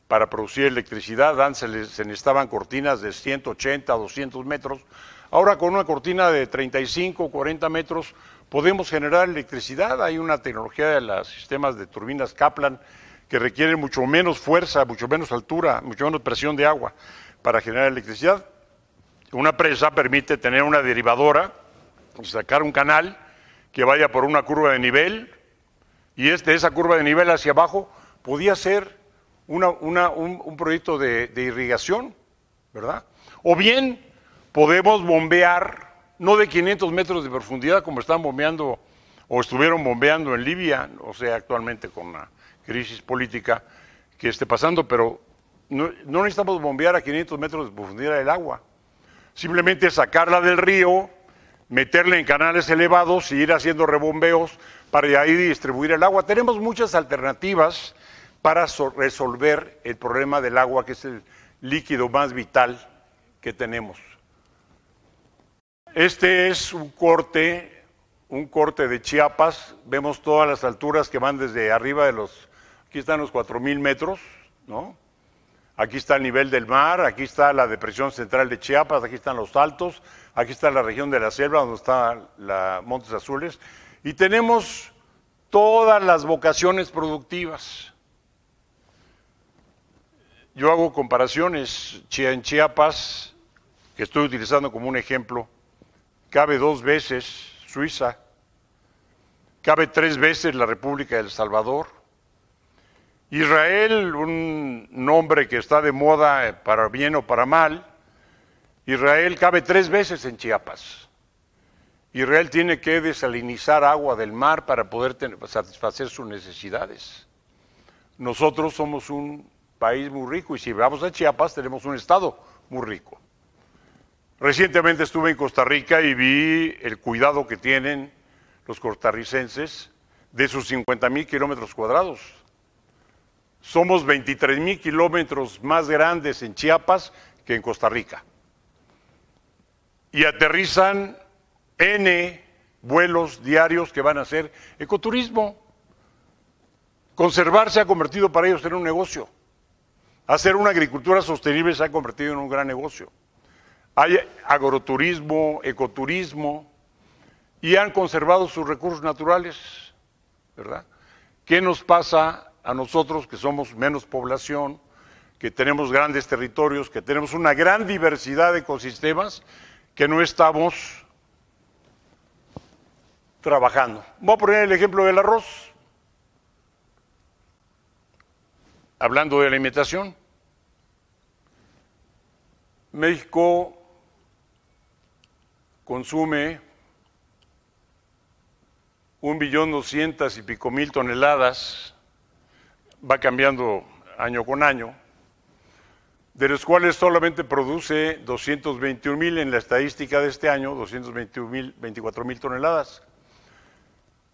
para producir electricidad. Antes se, necesitaban cortinas de 180 200 metros Ahora con una cortina de 35 o 40 metros podemos generar electricidad. Hay una tecnología de los sistemas de turbinas Kaplan que requiere mucho menos fuerza, mucho menos altura, mucho menos presión de agua para generar electricidad. Una presa permite tener una derivadora, sacar un canal que vaya por una curva de nivel y este, esa curva de nivel hacia abajo podía ser un, proyecto de irrigación, ¿verdad? O bien podemos bombear, no de 500 metros de profundidad como están bombeando o estuvieron bombeando en Libia, o sea, actualmente con la crisis política que esté pasando, pero no, necesitamos bombear a 500 metros de profundidad el agua. Simplemente sacarla del río, meterla en canales elevados y ir haciendo rebombeos para de ahí distribuir el agua. Tenemos muchas alternativas para resolver el problema del agua, que es el líquido más vital que tenemos. Este es un corte, un corte de Chiapas. Vemos todas las alturas que van desde arriba de los, aquí están los 4.000 metros, ¿no? Aquí está el nivel del mar, aquí está la depresión central de Chiapas, aquí están los altos, aquí está la región de la selva donde están los Montes Azules. Y tenemos todas las vocaciones productivas. Yo hago comparaciones en Chiapas, que estoy utilizando como un ejemplo, cabe dos veces Suiza, cabe tres veces la República del Salvador. Israel, un nombre que está de moda eh, para bien o para mal, Israel cabe tres veces en Chiapas. Israel tiene que desalinizar agua del mar para poder satisfacer sus necesidades. Nosotros somos un país muy rico y si vamos a Chiapas tenemos un estado muy rico. Recientemente estuve en Costa Rica y vi el cuidado que tienen los costarricenses de sus 50 mil kilómetros cuadrados. Somos 23 mil kilómetros más grandes en Chiapas que en Costa Rica. Y aterrizan N vuelos diarios que van a hacer ecoturismo. Conservar se ha convertido para ellos en un negocio. Hacer una agricultura sostenible se ha convertido en un gran negocio hay agroturismo, ecoturismo, y han conservado sus recursos naturales, ¿verdad? ¿Qué nos pasa a nosotros que somos menos población, que tenemos grandes territorios, que tenemos una gran diversidad de ecosistemas, que no estamos trabajando? Voy a poner el ejemplo del arroz. Hablando de alimentación, México consume un y pico mil toneladas, va cambiando año con año, de los cuales solamente produce 221.000 en la estadística de este año, 221 mil, toneladas.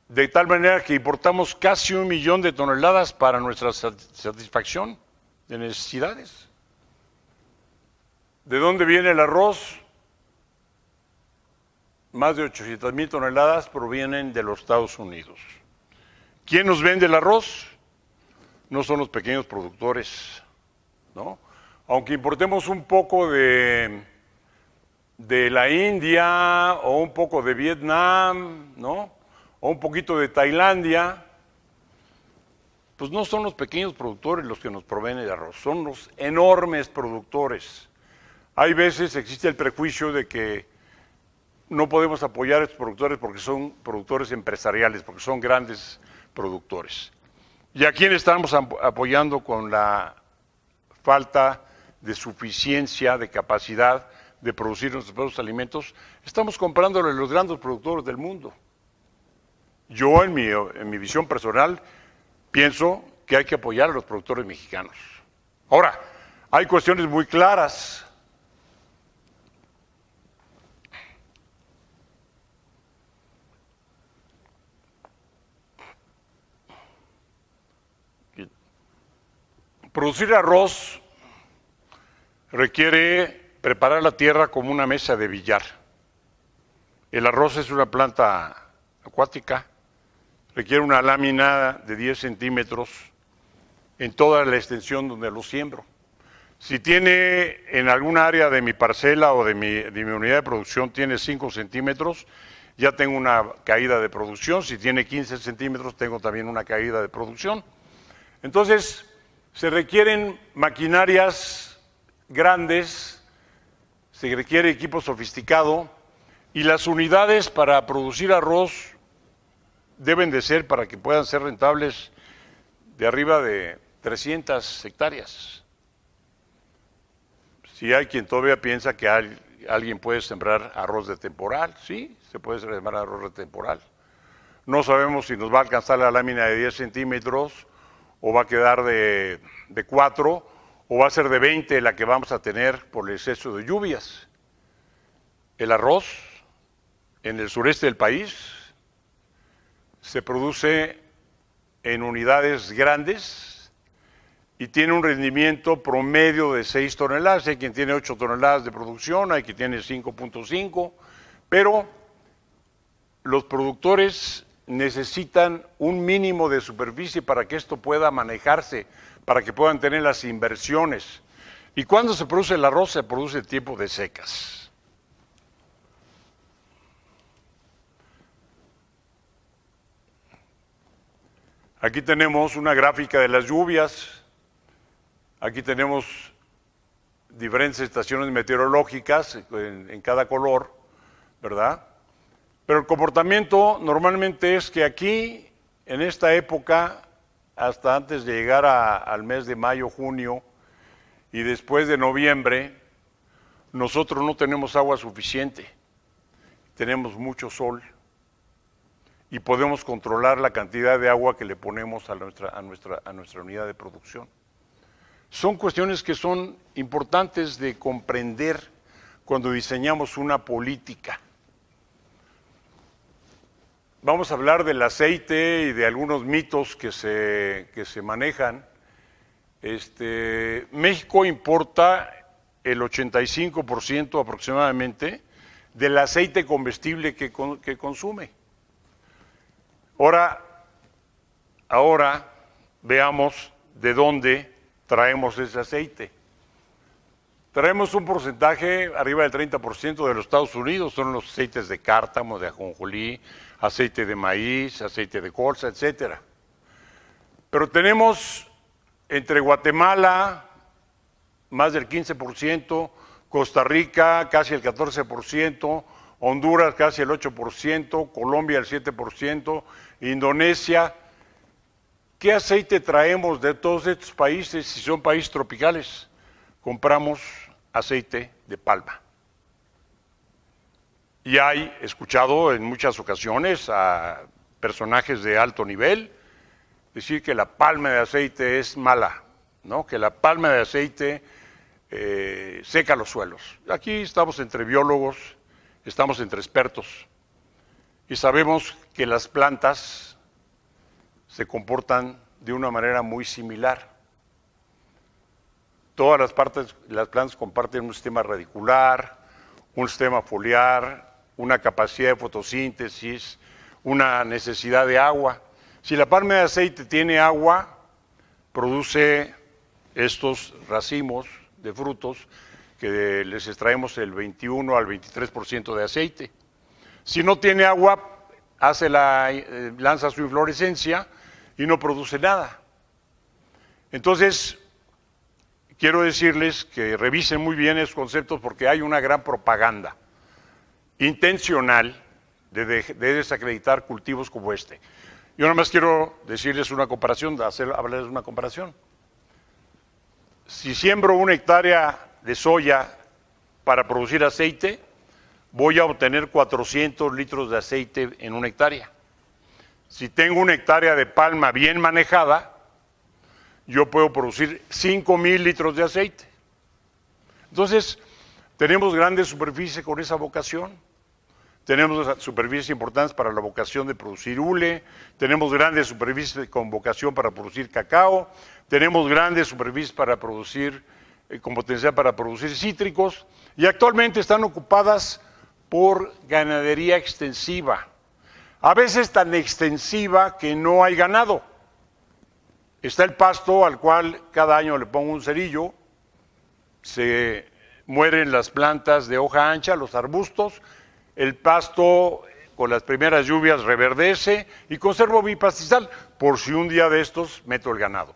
De tal manera que importamos casi un millón de toneladas para nuestra satisfacción de necesidades. ¿De dónde viene el arroz? más de 800 mil toneladas provienen de los Estados Unidos. ¿Quién nos vende el arroz? No son los pequeños productores, ¿no? Aunque importemos un poco de, de la India o un poco de Vietnam, ¿no? O un poquito de Tailandia, pues no son los pequeños productores los que nos proveen el arroz, son los enormes productores. Hay veces existe el prejuicio de que no podemos apoyar a estos productores porque son productores empresariales, porque son grandes productores. ¿Y a quién estamos apoyando con la falta de suficiencia, de capacidad de producir nuestros propios alimentos? Estamos comprándole a los grandes productores del mundo. Yo, en mi, en mi visión personal, pienso que hay que apoyar a los productores mexicanos. Ahora, hay cuestiones muy claras Producir arroz requiere preparar la tierra como una mesa de billar. El arroz es una planta acuática, requiere una lámina de 10 centímetros en toda la extensión donde lo siembro. Si tiene en alguna área de mi parcela o de mi, unidad de producción tiene 5 centímetros, ya tengo una caída de producción. Si tiene 15 centímetros, tengo también una caída de producción. Entonces, se requieren maquinarias grandes, se requiere equipo sofisticado y las unidades para producir arroz deben de ser, para que puedan ser rentables, de arriba de 300 hectáreas. Si hay quien todavía piensa que alguien puede sembrar arroz de temporal, sí, se puede sembrar arroz de temporal. No sabemos si nos va a alcanzar la lámina de 10 centímetros o va a quedar de, cuatro, 4 o va a ser de 20 la que vamos a tener por el exceso de lluvias. El arroz en el sureste del país se produce en unidades grandes y tiene un rendimiento promedio de 6 toneladas. Hay quien tiene 8 toneladas de producción, hay quien tiene 5.5, pero los productores necesitan un mínimo de superficie para que esto pueda manejarse, para que puedan tener las inversiones. ¿Y cuando se produce el arroz? Se produce tiempo de secas. Aquí tenemos una gráfica de las lluvias, aquí tenemos diferentes estaciones meteorológicas en, en cada color, ¿verdad? Pero el comportamiento normalmente es que aquí, en esta época, hasta antes de llegar al mes de mayo, junio y después de noviembre, nosotros no tenemos agua suficiente, tenemos mucho sol y podemos controlar la cantidad de agua que le ponemos a nuestra, a nuestra, a nuestra unidad de producción. Son cuestiones que son importantes de comprender cuando diseñamos una política Vamos a hablar del aceite y de algunos mitos que se, que se manejan. Este, México importa el 85% aproximadamente del aceite comestible que, consume. Ahora, ahora veamos de dónde traemos ese aceite. Traemos un porcentaje arriba del 30% de los Estados Unidos, son los aceites de cártamo, de ajonjolí, aceite de maíz, aceite de colza, etcétera, Pero tenemos entre Guatemala más del 15%, Costa Rica casi el 14%, Honduras casi el 8%, Colombia el 7%, Indonesia. ¿Qué aceite traemos de todos estos países si son países tropicales? Compramos aceite de palma. Y hay, escuchado en muchas ocasiones a personajes de alto nivel decir que la palma de aceite es mala, ¿no? que la palma de aceite eh, seca los suelos. Aquí estamos entre biólogos, estamos entre expertos y sabemos que las plantas se comportan de una manera muy similar. Todas las, partes, las plantas comparten un sistema radicular, un sistema foliar, una capacidad de fotosíntesis, una necesidad de agua. Si la palma de aceite tiene agua, produce estos racimos de frutos que les extraemos el 21 al 23% de aceite. Si no tiene agua, hace la, eh, lanza su inflorescencia y no produce nada. Entonces, quiero decirles que revisen muy bien esos conceptos porque hay una gran propaganda intencional de, desacreditar cultivos como este. Yo nada más quiero decirles una comparación, hacer, hablarles de una comparación. Si siembro una hectárea de soya para producir aceite, voy a obtener 400 litros de aceite en una hectárea. Si tengo una hectárea de palma bien manejada, yo puedo producir 5 mil litros de aceite. Entonces, tenemos grandes superficies con esa vocación tenemos superficies importantes para la vocación de producir hule, tenemos grandes superficies con vocación para producir cacao, tenemos grandes superficies para producir, eh, con potencial para producir cítricos, y actualmente están ocupadas por ganadería extensiva, a veces tan extensiva que no hay ganado. Está el pasto al cual cada año le pongo un cerillo, se mueren las plantas de hoja ancha, los arbustos, el pasto con las primeras lluvias reverdece y conservo mi pastizal por si un día de estos meto el ganado.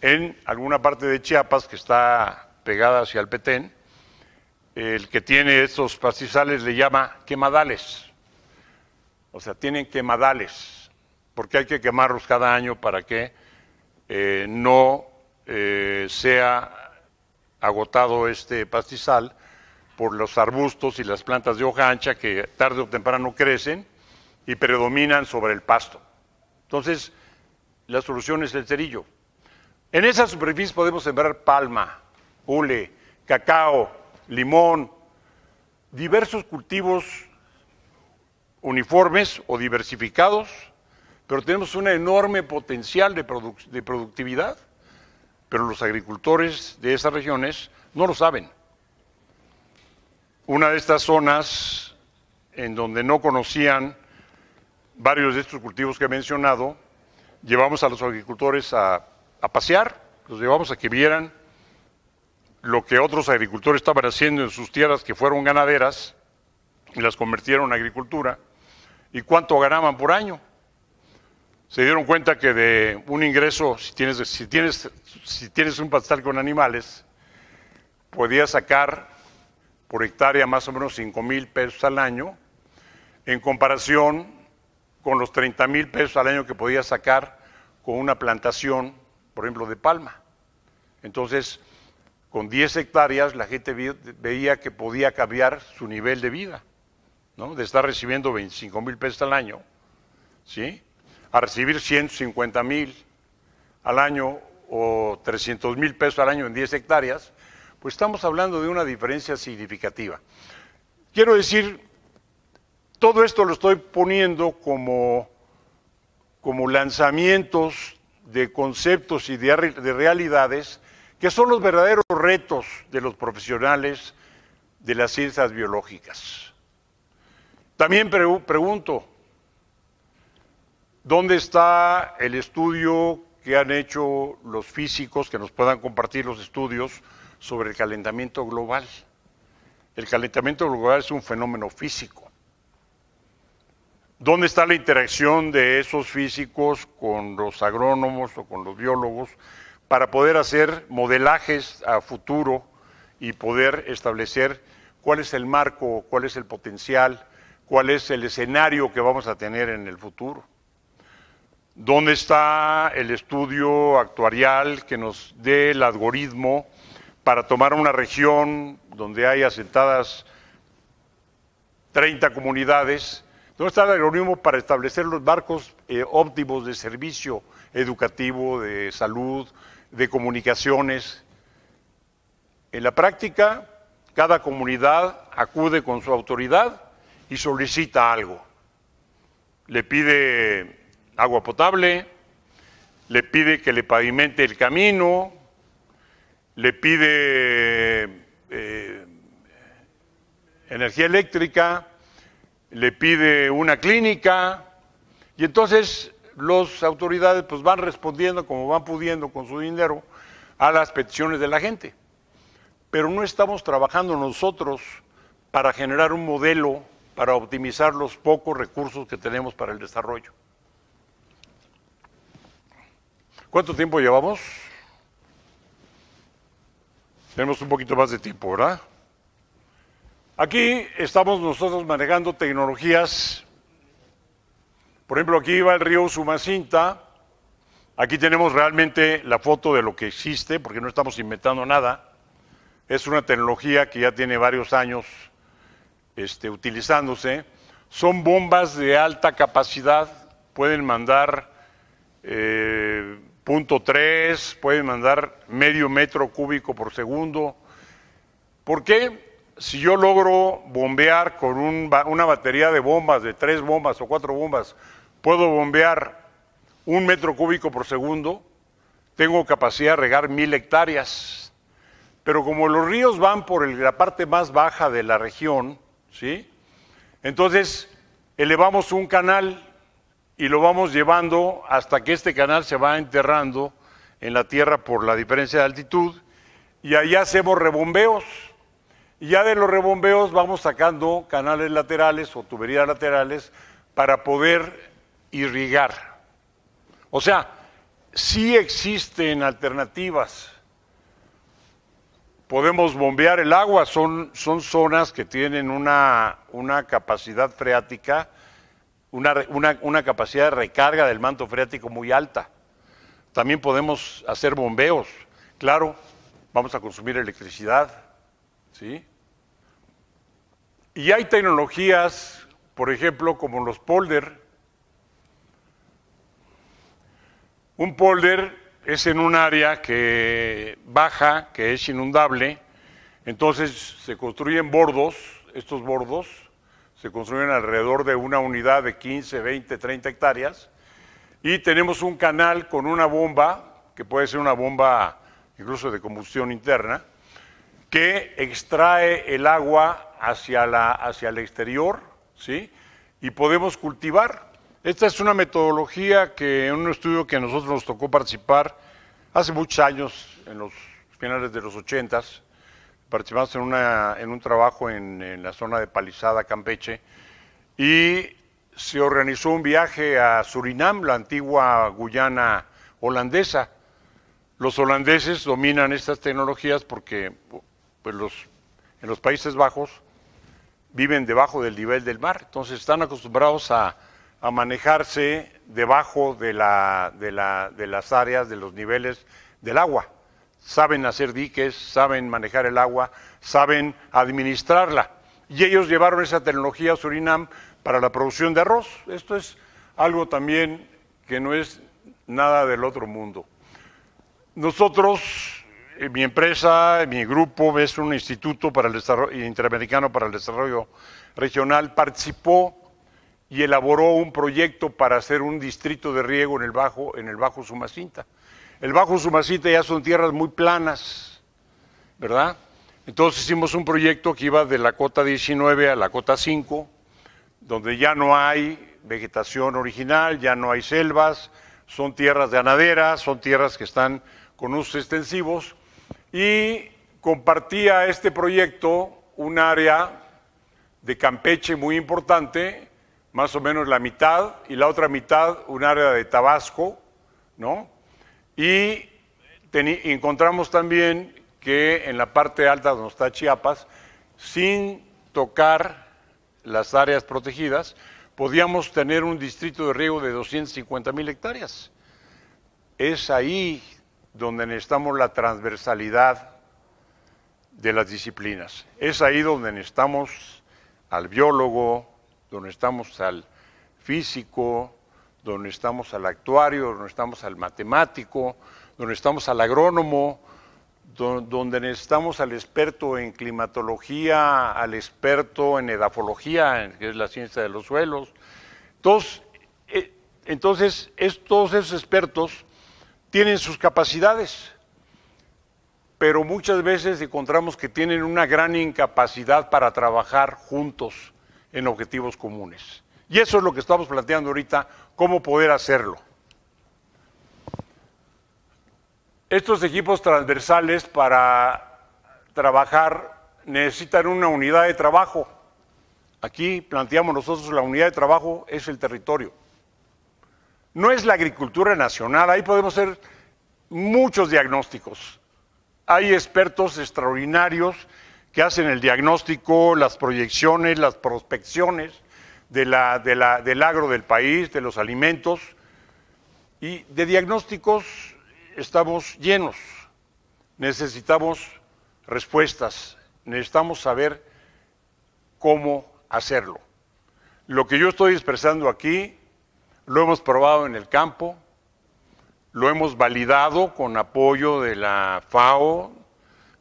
En alguna parte de Chiapas que está pegada hacia el Petén, el que tiene estos pastizales le llama quemadales. O sea, tienen quemadales, porque hay que quemarlos cada año para que eh, no eh, sea agotado este pastizal por los arbustos y las plantas de hoja ancha que tarde o temprano crecen y predominan sobre el pasto. Entonces, la solución es el cerillo. En esa superficie podemos sembrar palma, hule, cacao, limón, diversos cultivos uniformes o diversificados, pero tenemos un enorme potencial de, de productividad, pero los agricultores de esas regiones no lo saben una de estas zonas en donde no conocían varios de estos cultivos que he mencionado, llevamos a los agricultores a, pasear, los llevamos a que vieran lo que otros agricultores estaban haciendo en sus tierras que fueron ganaderas y las convirtieron en agricultura y cuánto ganaban por año. Se dieron cuenta que de un ingreso, si tienes, si tienes, si tienes un pastel con animales, podías sacar por hectárea más o menos 5 mil pesos al año, en comparación con los 30 mil pesos al año que podía sacar con una plantación, por ejemplo, de palma. Entonces, con 10 hectáreas la gente veía que podía cambiar su nivel de vida, ¿no? de estar recibiendo 25 mil pesos al año, ¿sí? a recibir 150 mil al año o 300 mil pesos al año en 10 hectáreas, pues estamos hablando de una diferencia significativa. Quiero decir, todo esto lo estoy poniendo como, lanzamientos de conceptos y de, realidades que son los verdaderos retos de los profesionales de las ciencias biológicas. También pregunto, ¿dónde está el estudio que han hecho los físicos que nos puedan compartir los estudios sobre el calentamiento global. El calentamiento global es un fenómeno físico. ¿Dónde está la interacción de esos físicos con los agrónomos o con los biólogos para poder hacer modelajes a futuro y poder establecer cuál es el marco, cuál es el potencial, cuál es el escenario que vamos a tener en el futuro? ¿Dónde está el estudio actuarial que nos dé el algoritmo para tomar una región donde hay asentadas 30 comunidades, ...donde está el para establecer los barcos eh, óptimos de servicio educativo, de salud, de comunicaciones? En la práctica, cada comunidad acude con su autoridad y solicita algo. Le pide agua potable, le pide que le pavimente el camino, le pide eh, energía eléctrica, le pide una clínica, y entonces las autoridades pues van respondiendo como van pudiendo con su dinero a las peticiones de la gente. Pero no estamos trabajando nosotros para generar un modelo para optimizar los pocos recursos que tenemos para el desarrollo. ¿Cuánto tiempo llevamos? Tenemos un poquito más de tiempo, ¿verdad? Aquí estamos nosotros manejando tecnologías. Por ejemplo, aquí va el río Sumacinta. Aquí tenemos realmente la foto de lo que existe, porque no estamos inventando nada. Es una tecnología que ya tiene varios años este, utilizándose. Son bombas de alta capacidad, pueden mandar eh, Punto 3, pueden mandar medio metro cúbico por segundo. ¿Por qué? Si yo logro bombear con una batería de bombas, de tres bombas o cuatro bombas, puedo bombear un metro cúbico por segundo, tengo capacidad de regar mil hectáreas. Pero como los ríos van por la parte más baja de la región, ¿sí? Entonces elevamos un canal y lo vamos llevando hasta que este canal se va enterrando en la tierra por la diferencia de altitud y ahí hacemos rebombeos. Y ya de los rebombeos vamos sacando canales laterales o tuberías laterales para poder irrigar. O sea, sí existen alternativas. Podemos bombear el agua, son, zonas que tienen una capacidad freática una, una, capacidad de recarga del manto freático muy alta. También podemos hacer bombeos, claro, vamos a consumir electricidad, ¿sí? Y hay tecnologías, por ejemplo, como los polder. Un polder es en un área que baja, que es inundable, entonces se construyen bordos, estos bordos, se construyen alrededor de una unidad de 15, 20, 30 hectáreas, y tenemos un canal con una bomba, que puede ser una bomba incluso de combustión interna, que extrae el agua hacia, la, hacia el exterior, ¿sí? Y podemos cultivar. Esta es una metodología que en un estudio que a nosotros nos tocó participar hace muchos años, en los finales de los ochentas, participamos en, en un trabajo en, la zona de Palizada, Campeche, y se organizó un viaje a Surinam, la antigua Guyana holandesa. Los holandeses dominan estas tecnologías porque pues los, en los Países Bajos viven debajo del nivel del mar, entonces están acostumbrados a, a manejarse debajo de, la, de, la, de las áreas, de los niveles del agua saben hacer diques, saben manejar el agua, saben administrarla. Y ellos llevaron esa tecnología a Surinam para la producción de arroz. Esto es algo también que no es nada del otro mundo. Nosotros, eh, mi empresa, mi grupo, es un instituto para el desarrollo, interamericano para el desarrollo regional, participó y elaboró un proyecto para hacer un distrito de riego en el Bajo, en el bajo Sumacinta. El Bajo Sumacita ya son tierras muy planas, ¿verdad? Entonces hicimos un proyecto que iba de la cota 19 a la cota 5, donde ya no hay vegetación original, ya no hay selvas, son tierras de ganaderas, son tierras que están con usos extensivos, y compartía este proyecto un área de Campeche muy importante, más o menos la mitad, y la otra mitad un área de Tabasco, ¿no? Y encontramos también que en la parte alta donde está Chiapas, sin tocar las áreas protegidas, podíamos tener un distrito de riego de 250 mil hectáreas. Es ahí donde necesitamos la transversalidad de las disciplinas. Es ahí donde necesitamos al biólogo, donde necesitamos al físico, donde estamos al actuario, donde estamos al matemático, donde estamos al agrónomo, donde necesitamos al experto en climatología, al experto en edafología, que es la ciencia de los suelos. Entonces, eh, entonces todos esos expertos tienen sus capacidades, pero muchas veces encontramos que tienen una gran incapacidad para trabajar juntos en objetivos comunes. Y eso es lo que estamos planteando ahorita cómo poder hacerlo. Estos equipos transversales para trabajar necesitan una unidad de trabajo. Aquí planteamos nosotros la unidad de trabajo es el territorio. No es la agricultura nacional, ahí podemos hacer muchos diagnósticos. Hay expertos extraordinarios que hacen el diagnóstico, las proyecciones, las prospecciones, de la, de la, del agro del país, de los alimentos, y de diagnósticos estamos llenos. Necesitamos respuestas, necesitamos saber cómo hacerlo. Lo que yo estoy expresando aquí lo hemos probado en el campo, lo hemos validado con apoyo de la FAO,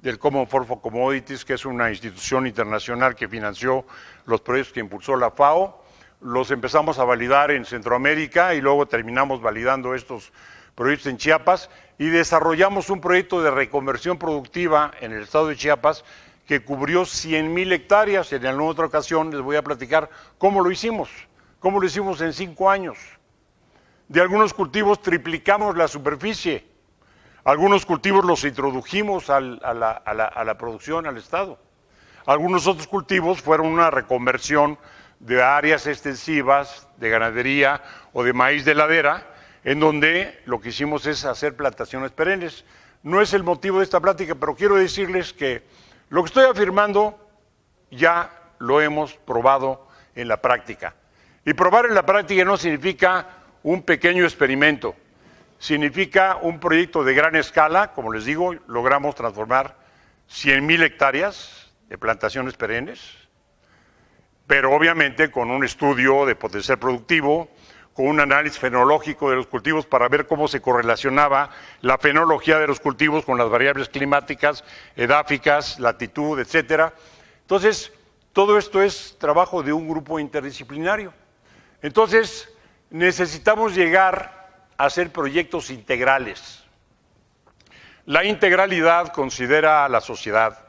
del Common Fund for Commodities, que es una institución internacional que financió los proyectos que impulsó la FAO. Los empezamos a validar en Centroamérica y luego terminamos validando estos proyectos en Chiapas y desarrollamos un proyecto de reconversión productiva en el estado de Chiapas que cubrió 100.000 mil hectáreas. En alguna otra ocasión les voy a platicar cómo lo hicimos, cómo lo hicimos en cinco años. De algunos cultivos triplicamos la superficie, algunos cultivos los introdujimos a, la, a, la, producción, al Estado. Algunos otros cultivos fueron una reconversión de áreas extensivas de ganadería o de maíz de ladera, en donde lo que hicimos es hacer plantaciones perennes. No es el motivo de esta plática, pero quiero decirles que lo que estoy afirmando ya lo hemos probado en la práctica. Y probar en la práctica no significa un pequeño experimento significa un proyecto de gran escala, como les digo, logramos transformar 100.000 hectáreas de plantaciones perennes, pero obviamente con un estudio de potencial productivo, con un análisis fenológico de los cultivos para ver cómo se correlacionaba la fenología de los cultivos con las variables climáticas, edáficas, latitud, etcétera. Entonces, todo esto es trabajo de un grupo interdisciplinario. Entonces, necesitamos llegar hacer proyectos integrales. La integralidad considera a la sociedad,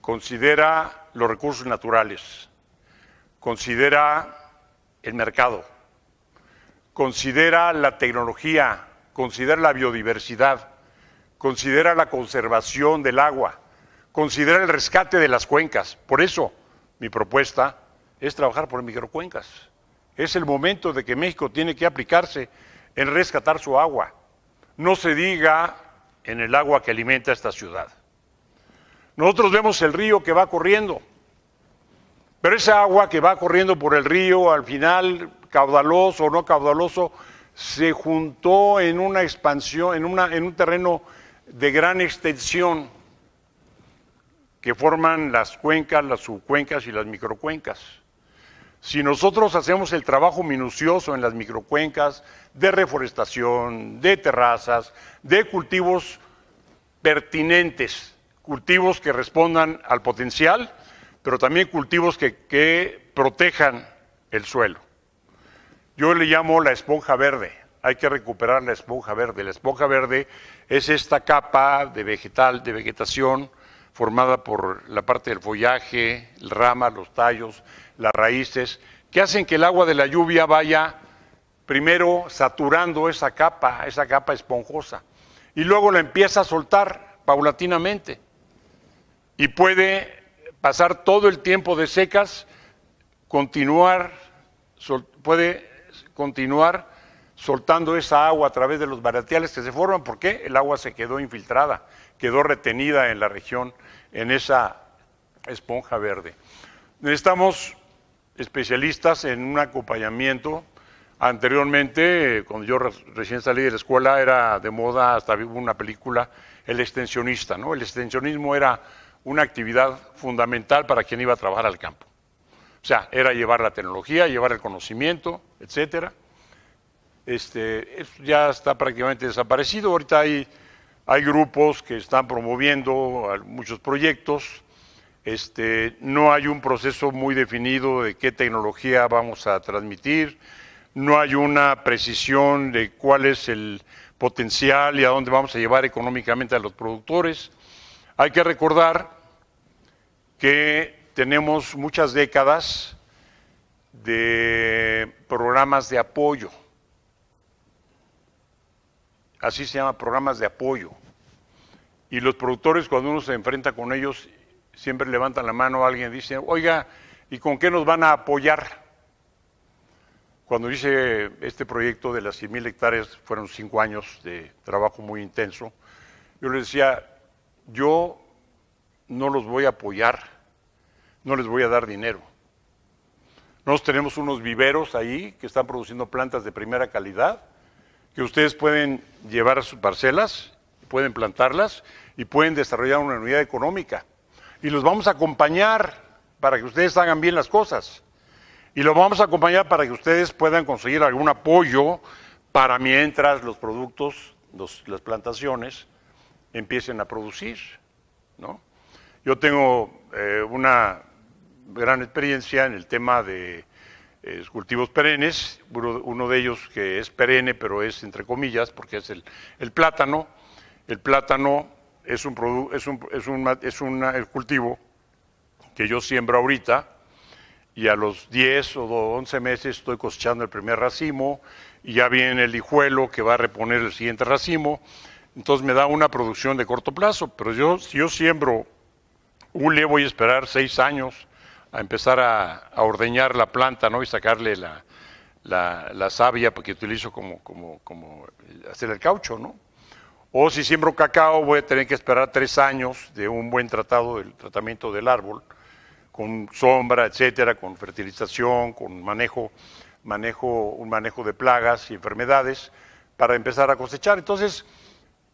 considera los recursos naturales, considera el mercado, considera la tecnología, considera la biodiversidad, considera la conservación del agua, considera el rescate de las cuencas. Por eso mi propuesta es trabajar por microcuencas. Es el momento de que México tiene que aplicarse en rescatar su agua. No se diga en el agua que alimenta esta ciudad. Nosotros vemos el río que va corriendo, pero esa agua que va corriendo por el río, al final, caudaloso o no caudaloso, se juntó en una expansión, en, una, en un terreno de gran extensión que forman las cuencas, las subcuencas y las microcuencas. Si nosotros hacemos el trabajo minucioso en las microcuencas de reforestación, de terrazas, de cultivos pertinentes, cultivos que respondan al potencial, pero también cultivos que, protejan el suelo. Yo le llamo la esponja verde. Hay que recuperar la esponja verde. La esponja verde es esta capa de vegetal, de vegetación, formada por la parte del follaje, el rama, los tallos, las raíces, que hacen que el agua de la lluvia vaya primero saturando esa capa, esa capa esponjosa, y luego la empieza a soltar paulatinamente. Y puede pasar todo el tiempo de secas, continuar, puede continuar soltando esa agua a través de los baratiales que se forman, porque el agua se quedó infiltrada, quedó retenida en la región en esa esponja verde. Necesitamos especialistas en un acompañamiento. Anteriormente, eh, cuando yo recién salí de la escuela, era de moda, hasta hubo una película, El extensionista. ¿no? El extensionismo era una actividad fundamental para quien iba a trabajar al campo. O sea, era llevar la tecnología, llevar el conocimiento, etcétera. Este, ya está prácticamente desaparecido. Ahorita hay hay grupos que están promoviendo muchos proyectos. Este, no hay un proceso muy definido de qué tecnología vamos a transmitir. No hay una precisión de cuál es el potencial y a dónde vamos a llevar económicamente a los productores. Hay que recordar que tenemos muchas décadas de programas de apoyo así se llama, programas de apoyo. Y los productores cuando uno se enfrenta con ellos siempre levantan la mano a alguien y dicen, oiga, ¿y con qué nos van a apoyar? Cuando hice este proyecto de las 100.000 hectáreas, fueron cinco años de trabajo muy intenso, yo les decía, yo no los voy a apoyar, no les voy a dar dinero. Nosotros tenemos unos viveros ahí que están produciendo plantas de primera calidad que ustedes pueden llevar sus parcelas, pueden plantarlas y pueden desarrollar una unidad económica. Y los vamos a acompañar para que ustedes hagan bien las cosas. Y los vamos a acompañar para que ustedes puedan conseguir algún apoyo para mientras los productos, las plantaciones, empiecen a producir. ¿no? Yo tengo eh, una gran experiencia en el tema de cultivos perennes, uno, de ellos que es perenne, pero es entre comillas, porque es el, plátano. El plátano es un, es, un, es, un, es una, el cultivo que yo siembro ahorita y a los 10 o 11 meses estoy cosechando el primer racimo y ya viene el hijuelo que va a reponer el siguiente racimo. Entonces me da una producción de corto plazo, pero yo, si yo siembro un le voy a esperar 6 años a empezar a, a, ordeñar la planta, ¿no? Y sacarle la, la, la savia que utilizo como, como, como hacer el caucho, ¿no? O si siembro cacao, voy a tener que esperar tres años de un buen tratado, del tratamiento del árbol, con sombra, etcétera, con fertilización, con manejo, manejo, un manejo de plagas y enfermedades, para empezar a cosechar. Entonces,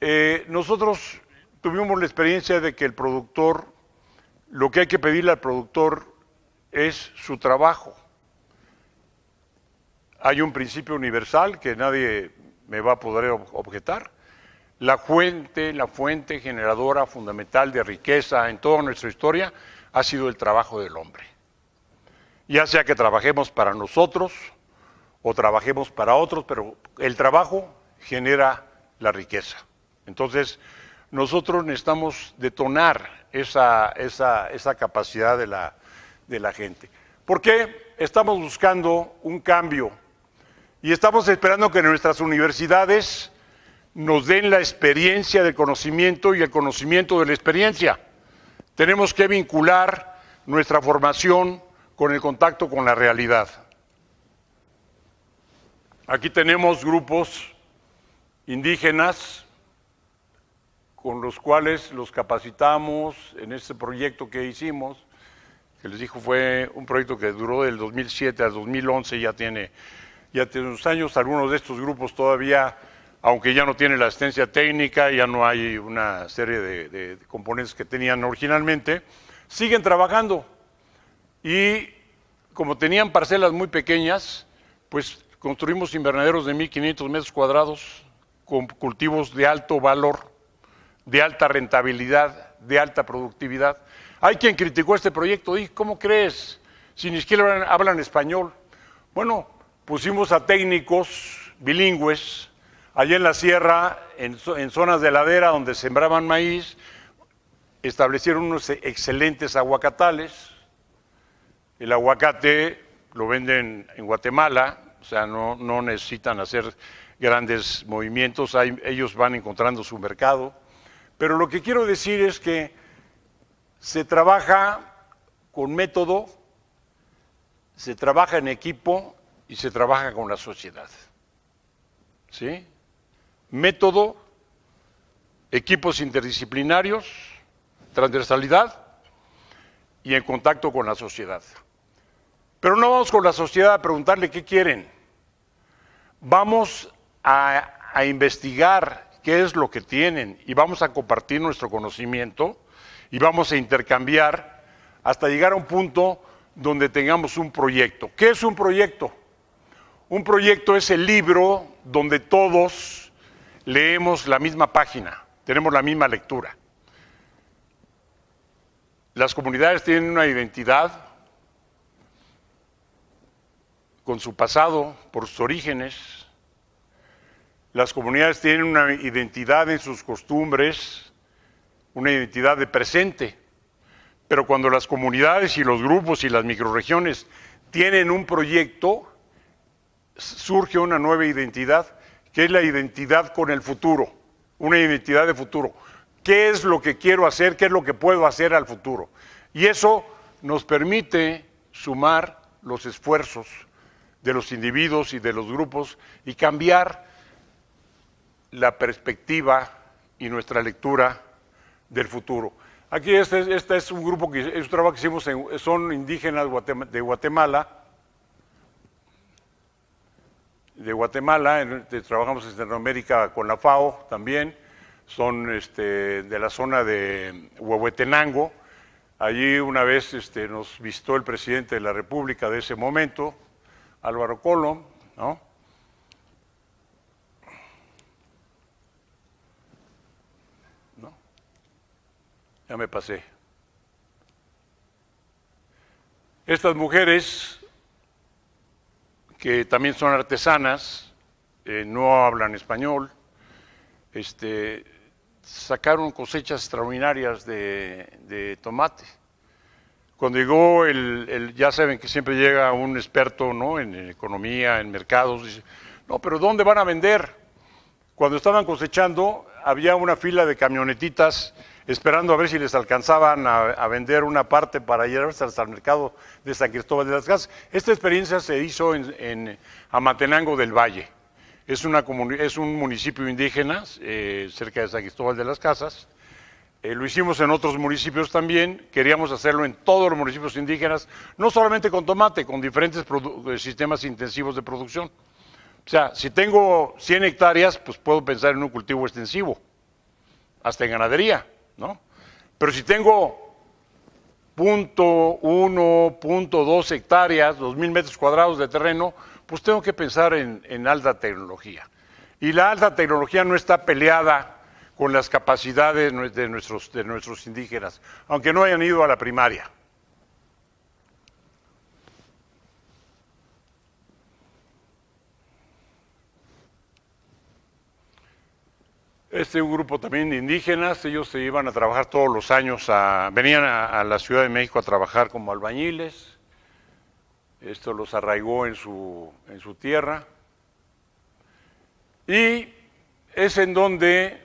eh, nosotros tuvimos la experiencia de que el productor, lo que hay que pedirle al productor es su trabajo. Hay un principio universal que nadie me va a poder objetar. La fuente, la fuente generadora fundamental de riqueza en toda nuestra historia ha sido el trabajo del hombre. Ya sea que trabajemos para nosotros o trabajemos para otros, pero el trabajo genera la riqueza. Entonces, nosotros necesitamos detonar esa, esa capacidad de la, de la gente. ¿Por qué estamos buscando un cambio? Y estamos esperando que nuestras universidades nos den la experiencia del conocimiento y el conocimiento de la experiencia. Tenemos que vincular nuestra formación con el contacto con la realidad. Aquí tenemos grupos indígenas con los cuales los capacitamos en este proyecto que hicimos que les dijo fue un proyecto que duró del 2007 al 2011, ya tiene, ya tiene unos años, algunos de estos grupos todavía, aunque ya no tienen la asistencia técnica, ya no hay una serie de, de componentes que tenían originalmente, siguen trabajando y como tenían parcelas muy pequeñas, pues construimos invernaderos de 1.500 metros cuadrados con cultivos de alto valor, de alta rentabilidad, de alta productividad hay quien criticó este proyecto, y ¿cómo crees? Si ni siquiera hablan, español. Bueno, pusimos a técnicos bilingües allá en la sierra, en, zonas de ladera donde sembraban maíz, establecieron unos e, excelentes aguacatales. El aguacate lo venden en Guatemala, o sea, no, necesitan hacer grandes movimientos, ellos van encontrando su mercado. Pero lo que quiero decir es que se trabaja con método, se trabaja en equipo y se trabaja con la sociedad. ¿Sí? Método, equipos interdisciplinarios, transversalidad y en contacto con la sociedad. Pero no vamos con la sociedad a preguntarle qué quieren. Vamos a, a investigar qué es lo que tienen y vamos a compartir nuestro conocimiento y vamos a intercambiar hasta llegar a un punto donde tengamos un proyecto. ¿Qué es un proyecto? Un proyecto es el libro donde todos leemos la misma página, tenemos la misma lectura. Las comunidades tienen una identidad con su pasado, por sus orígenes. Las comunidades tienen una identidad en sus costumbres, una identidad de presente. Pero cuando las comunidades y los grupos y las microregiones tienen un proyecto, surge una nueva identidad, que es la identidad con el futuro, una identidad de futuro. ¿Qué es lo que quiero hacer? ¿Qué es lo que puedo hacer al futuro? Y eso nos permite sumar los esfuerzos de los individuos y de los grupos y cambiar la perspectiva y nuestra lectura del futuro. Aquí este, este, es un grupo que es un trabajo que hicimos, son indígenas de Guatemala, de Guatemala, este, trabajamos en Centroamérica con la FAO también, son este, de la zona de Huehuetenango. Allí una vez nos visitó el presidente de la República de ese momento, Álvaro Colom, ¿no? Ya me pasé. Estas mujeres, que también son artesanas, eh, no hablan español, este, sacaron cosechas extraordinarias de, tomate. Cuando llegó, el, ya saben que siempre llega un experto en economía, en mercados, dice, no, pero ¿dónde van a vender? Cuando estaban cosechando, había una fila de camionetitas esperando a ver si les alcanzaban a, vender una parte para llevarse hasta el mercado de San Cristóbal de las Casas. Esta experiencia se hizo en, Amatenango del Valle. Es, una es un municipio indígena eh, cerca de San Cristóbal de las Casas. Eh, lo hicimos en otros municipios también, queríamos hacerlo en todos los municipios indígenas, no solamente con tomate, con diferentes eh, sistemas intensivos de producción. O sea, si tengo 100 hectáreas, pues puedo pensar en un cultivo extensivo, hasta en ganadería. ¿no? Pero si tengo punto uno, dos hectáreas, dos mil metros cuadrados de terreno, pues tengo que pensar en, alta tecnología. Y la alta tecnología no está peleada con las capacidades de nuestros indígenas, aunque no hayan ido a la primaria. Este un grupo también de indígenas, ellos se iban a trabajar todos los años, venían a, la Ciudad de México a trabajar como albañiles, esto los arraigó en su, en su tierra, y es en donde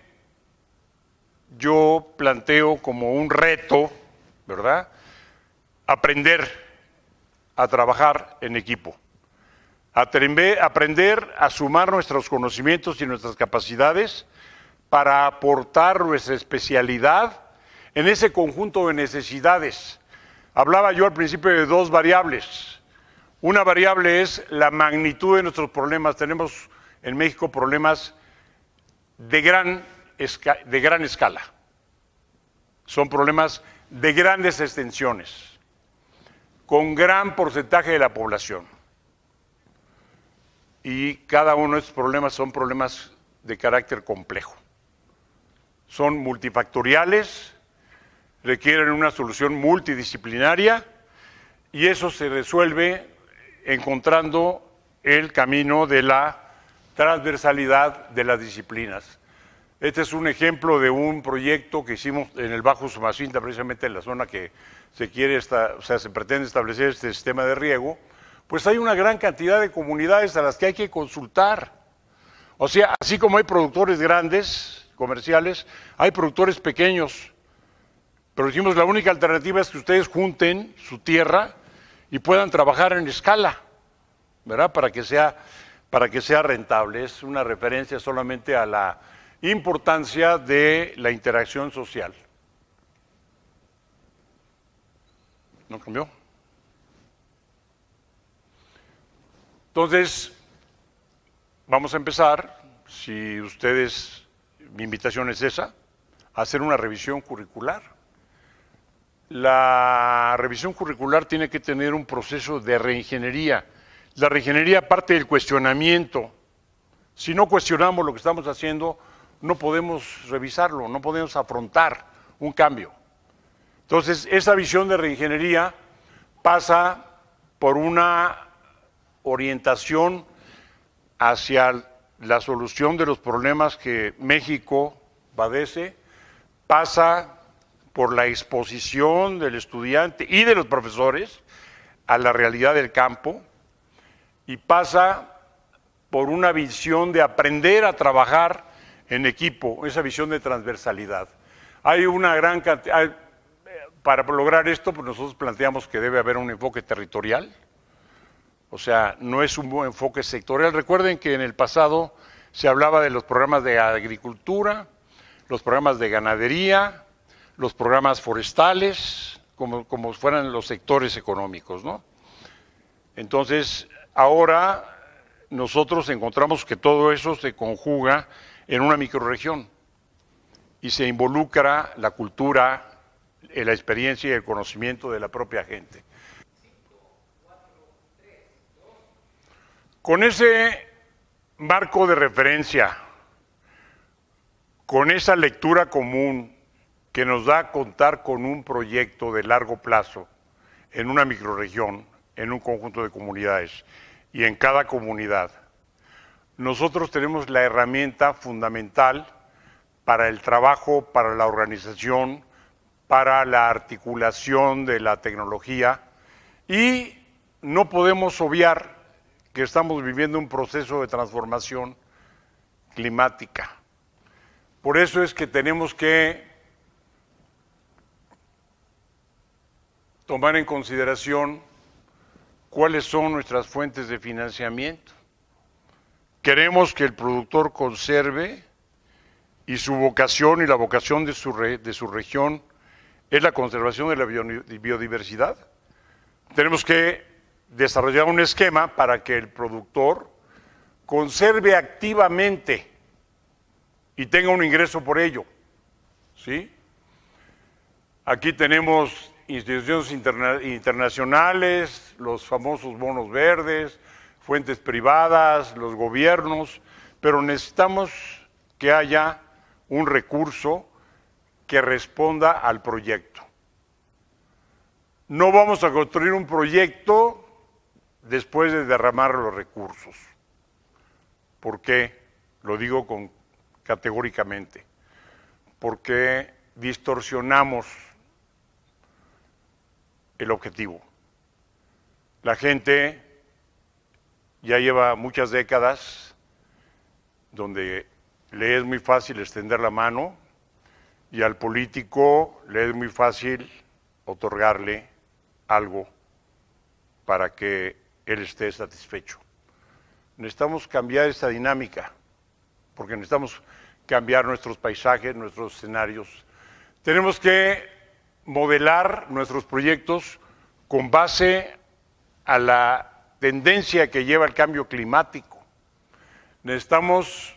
yo planteo como un reto, ¿verdad? Aprender a trabajar en equipo, aprender a sumar nuestros conocimientos y nuestras capacidades para aportar nuestra especialidad en ese conjunto de necesidades. Hablaba yo al principio de dos variables. Una variable es la magnitud de nuestros problemas. Tenemos en México problemas de gran, de gran escala. Son problemas de grandes extensiones, con gran porcentaje de la población. Y cada uno de estos problemas son problemas de carácter complejo son multifactoriales, requieren una solución multidisciplinaria y eso se resuelve encontrando el camino de la transversalidad de las disciplinas. Este es un ejemplo de un proyecto que hicimos en el Bajo Sumacinta, precisamente en la zona que se quiere, o sea, se pretende establecer este sistema de riego, pues hay una gran cantidad de comunidades a las que hay que consultar. O sea, así como hay productores grandes, comerciales, hay productores pequeños, pero dijimos la única alternativa es que ustedes junten su tierra y puedan trabajar en escala, ¿verdad? Para que sea, para que sea rentable. Es una referencia solamente a la importancia de la interacción social. ¿No cambió? Entonces, vamos a empezar. Si ustedes mi invitación es esa, hacer una revisión curricular. La revisión curricular tiene que tener un proceso de reingeniería. La reingeniería parte del cuestionamiento. Si no cuestionamos lo que estamos haciendo, no podemos revisarlo, no podemos afrontar un cambio. Entonces, esa visión de reingeniería pasa por una orientación hacia el, la solución de los problemas que México padece pasa por la exposición del estudiante y de los profesores a la realidad del campo y pasa por una visión de aprender a trabajar en equipo, esa visión de transversalidad. Hay una gran cantidad, para lograr esto, pues nosotros planteamos que debe haber un enfoque territorial, o sea, no es un enfoque sectorial. Recuerden que en el pasado se hablaba de los programas de agricultura, los programas de ganadería, los programas forestales, como, fueran los sectores económicos, ¿no? Entonces, ahora nosotros encontramos que todo eso se conjuga en una microregión y se involucra la cultura, la experiencia y el conocimiento de la propia gente. Con ese marco de referencia, con esa lectura común que nos da a contar con un proyecto de largo plazo en una microrregión, en un conjunto de comunidades y en cada comunidad, nosotros tenemos la herramienta fundamental para el trabajo, para la organización, para la articulación de la tecnología y no podemos obviar que estamos viviendo un proceso de transformación climática. Por eso es que tenemos que tomar en consideración cuáles son nuestras fuentes de financiamiento. Queremos que el productor conserve y su vocación y la vocación de su, de su región es la conservación de la biodiversidad. Tenemos que desarrollar un esquema para que el productor conserve activamente y tenga un ingreso por ello. ¿Sí? Aquí tenemos instituciones internacionales, los famosos bonos verdes, fuentes privadas, los gobiernos, pero necesitamos que haya un recurso que responda al proyecto. No vamos a construir un proyecto después de derramar los recursos. ¿Por qué? Lo digo con, categóricamente. Porque distorsionamos el objetivo. La gente ya lleva muchas décadas donde le es muy fácil extender la mano y al político le es muy fácil otorgarle algo para que él esté satisfecho. Necesitamos cambiar esta dinámica, porque necesitamos cambiar nuestros paisajes, nuestros escenarios. Tenemos que modelar nuestros proyectos con base a la tendencia que lleva el cambio climático. Necesitamos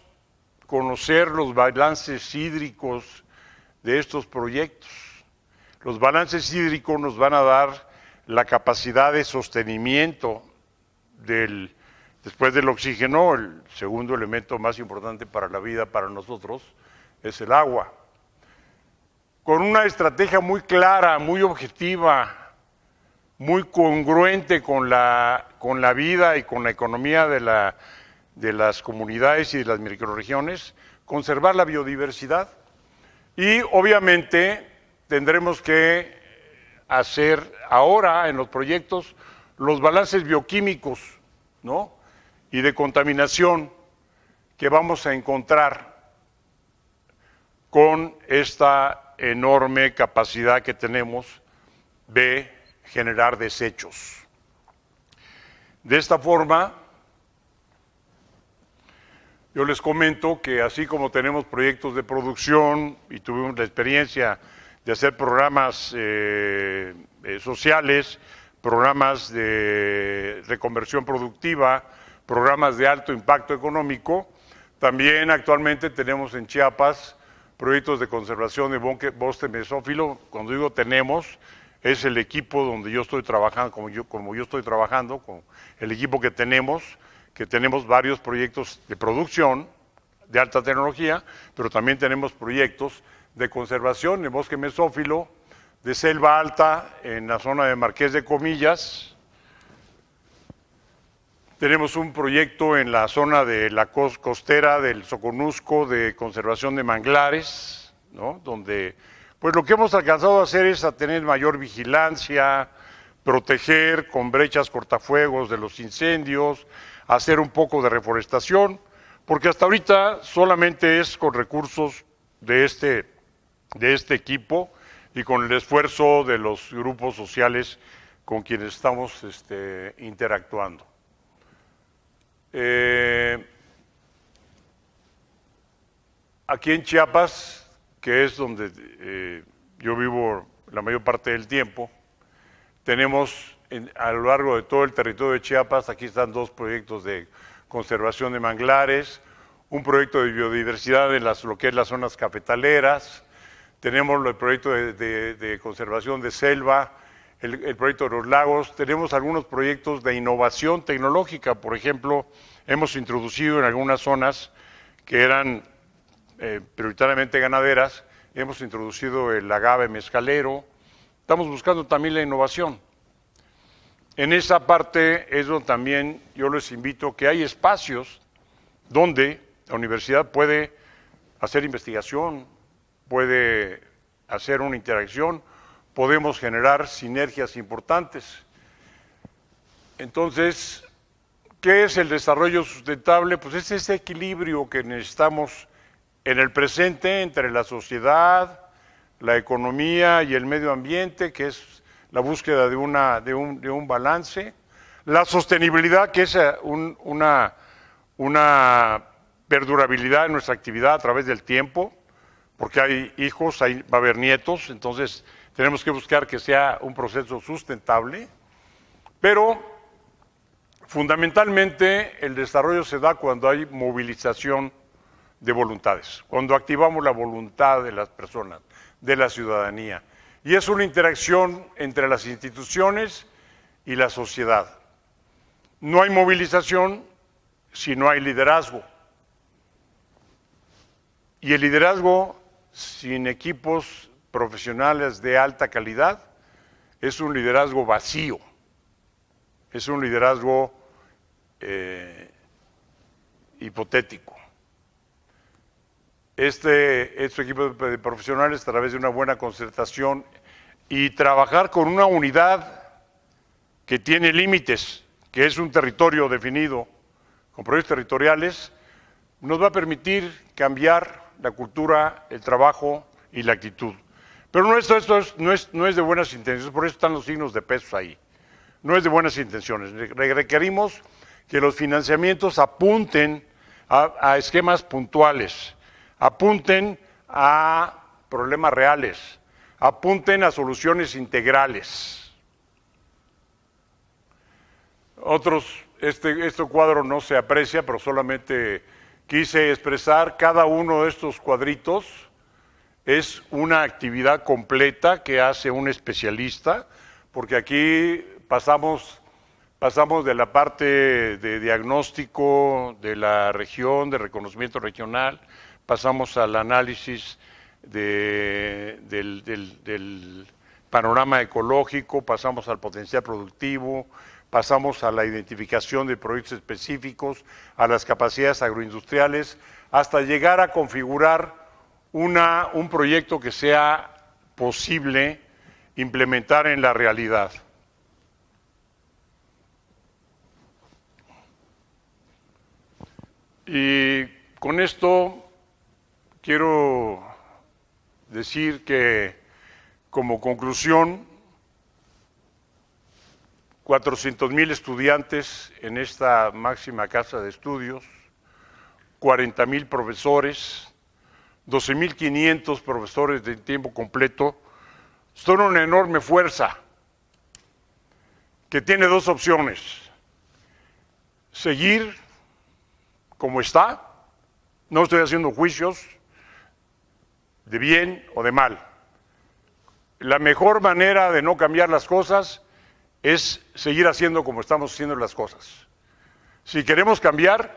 conocer los balances hídricos de estos proyectos. Los balances hídricos nos van a dar la capacidad de sostenimiento del, después del oxígeno, el segundo elemento más importante para la vida, para nosotros, es el agua. Con una estrategia muy clara, muy objetiva, muy congruente con la, con la vida y con la economía de, la, de las comunidades y de las microregiones, conservar la biodiversidad y obviamente tendremos que hacer ahora en los proyectos los balances bioquímicos y de contaminación que vamos a encontrar con esta enorme capacidad que tenemos de generar desechos. De esta forma, yo les comento que así como tenemos proyectos de producción y tuvimos la experiencia de hacer programas eh, eh, sociales, programas de reconversión productiva, programas de alto impacto económico. También actualmente tenemos en Chiapas proyectos de conservación de bosque mesófilo. Cuando digo tenemos, es el equipo donde yo estoy trabajando, como yo, como yo estoy trabajando, con el equipo que tenemos, que tenemos varios proyectos de producción de alta tecnología, pero también tenemos proyectos de conservación de bosque mesófilo, de Selva Alta, en la zona de Marqués de Comillas. Tenemos un proyecto en la zona de la costera del Soconusco de conservación de manglares, ¿no? donde pues lo que hemos alcanzado a hacer es a tener mayor vigilancia, proteger con brechas cortafuegos de los incendios, hacer un poco de reforestación, porque hasta ahorita solamente es con recursos de este, de este equipo y con el esfuerzo de los grupos sociales con quienes estamos este, interactuando. Eh, aquí en Chiapas, que es donde eh, yo vivo la mayor parte del tiempo, tenemos a lo largo de todo el territorio de Chiapas, aquí están dos proyectos de conservación de manglares, un proyecto de biodiversidad en las, lo que es las zonas capitaleras, tenemos el proyecto de, conservación de selva, el, proyecto de los lagos, tenemos algunos proyectos de innovación tecnológica, por ejemplo, hemos introducido en algunas zonas que eran eh, prioritariamente ganaderas, hemos introducido el agave mezcalero, estamos buscando también la innovación. En esa parte es donde también yo les invito que hay espacios donde la universidad puede hacer investigación, puede hacer una interacción, podemos generar sinergias importantes. Entonces, ¿qué es el desarrollo sustentable? Pues es ese equilibrio que necesitamos en el presente entre la sociedad, la economía y el medio ambiente, que es la búsqueda de, un, balance, la sostenibilidad, que es eh, una, una perdurabilidad en nuestra actividad a través del tiempo, porque hay hijos, hay, va a haber nietos, entonces tenemos que buscar que sea un proceso sustentable, pero fundamentalmente el desarrollo se da cuando hay movilización de voluntades, cuando activamos la voluntad de las personas, de la ciudadanía. Y es una interacción entre las instituciones y la sociedad. No hay movilización si no hay liderazgo. Y el liderazgo sin equipos profesionales de alta calidad, es un liderazgo vacío, es un liderazgo eh, hipotético. Este, este equipo de profesionales, a través de una buena concertación y trabajar con una unidad que tiene límites, que es un territorio definido, con proyectos territoriales, nos va a permitir cambiar la cultura, el trabajo y la actitud. Pero no, es, no, es, de buenas intenciones, por eso están los signos de peso ahí. No es de buenas intenciones. Requerimos que los financiamientos apunten a, esquemas puntuales, apunten a problemas reales, apunten a soluciones integrales. Otros, este, este cuadro no se aprecia, pero solamente quise expresar, cada uno de estos cuadritos es una actividad completa que hace un especialista, porque aquí pasamos, pasamos de la parte de diagnóstico de la región, de reconocimiento regional, pasamos al análisis del, del panorama ecológico, pasamos al potencial productivo, pasamos a la identificación de proyectos específicos, a las capacidades agroindustriales, hasta llegar a configurar un proyecto que sea posible implementar en la realidad. Y con esto quiero decir que como conclusión 400.000 mil estudiantes en esta máxima casa de estudios, 40.000 mil profesores, 12.500 profesores de tiempo completo, son una enorme fuerza que tiene dos opciones. Seguir como está, no estoy haciendo juicios de bien o de mal. La mejor manera de no cambiar las cosas es seguir haciendo como estamos haciendo las cosas. Si queremos cambiar,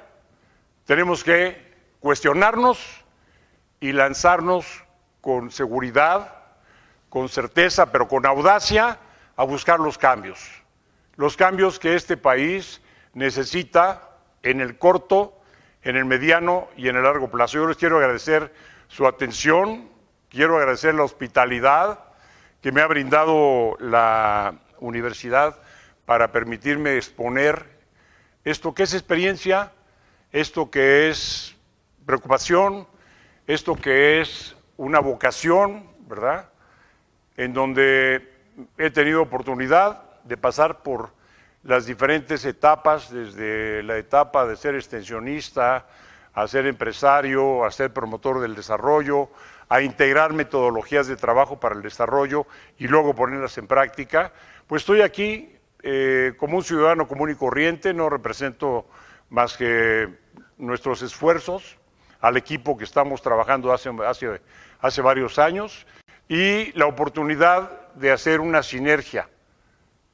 tenemos que cuestionarnos y lanzarnos con seguridad, con certeza, pero con audacia a buscar los cambios. Los cambios que este país necesita en el corto, en el mediano y en el largo plazo. Yo les quiero agradecer su atención, quiero agradecer la hospitalidad que me ha brindado la universidad para permitirme exponer esto que es experiencia, esto que es preocupación, esto que es una vocación, ¿verdad? En donde he tenido oportunidad de pasar por las diferentes etapas, desde la etapa de ser extensionista, a ser empresario, a ser promotor del desarrollo, a integrar metodologías de trabajo para el desarrollo y luego ponerlas en práctica, pues estoy aquí eh, como un ciudadano común y corriente, no represento más que nuestros esfuerzos al equipo que estamos trabajando hace, hace, varios años y la oportunidad de hacer una sinergia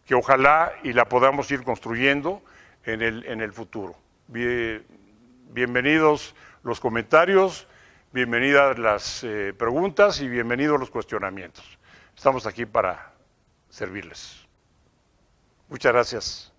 que ojalá y la podamos ir construyendo en el, futuro. bienvenidos los comentarios, bienvenidas las eh, preguntas y bienvenidos los cuestionamientos. Estamos aquí para servirles. Muchas gracias.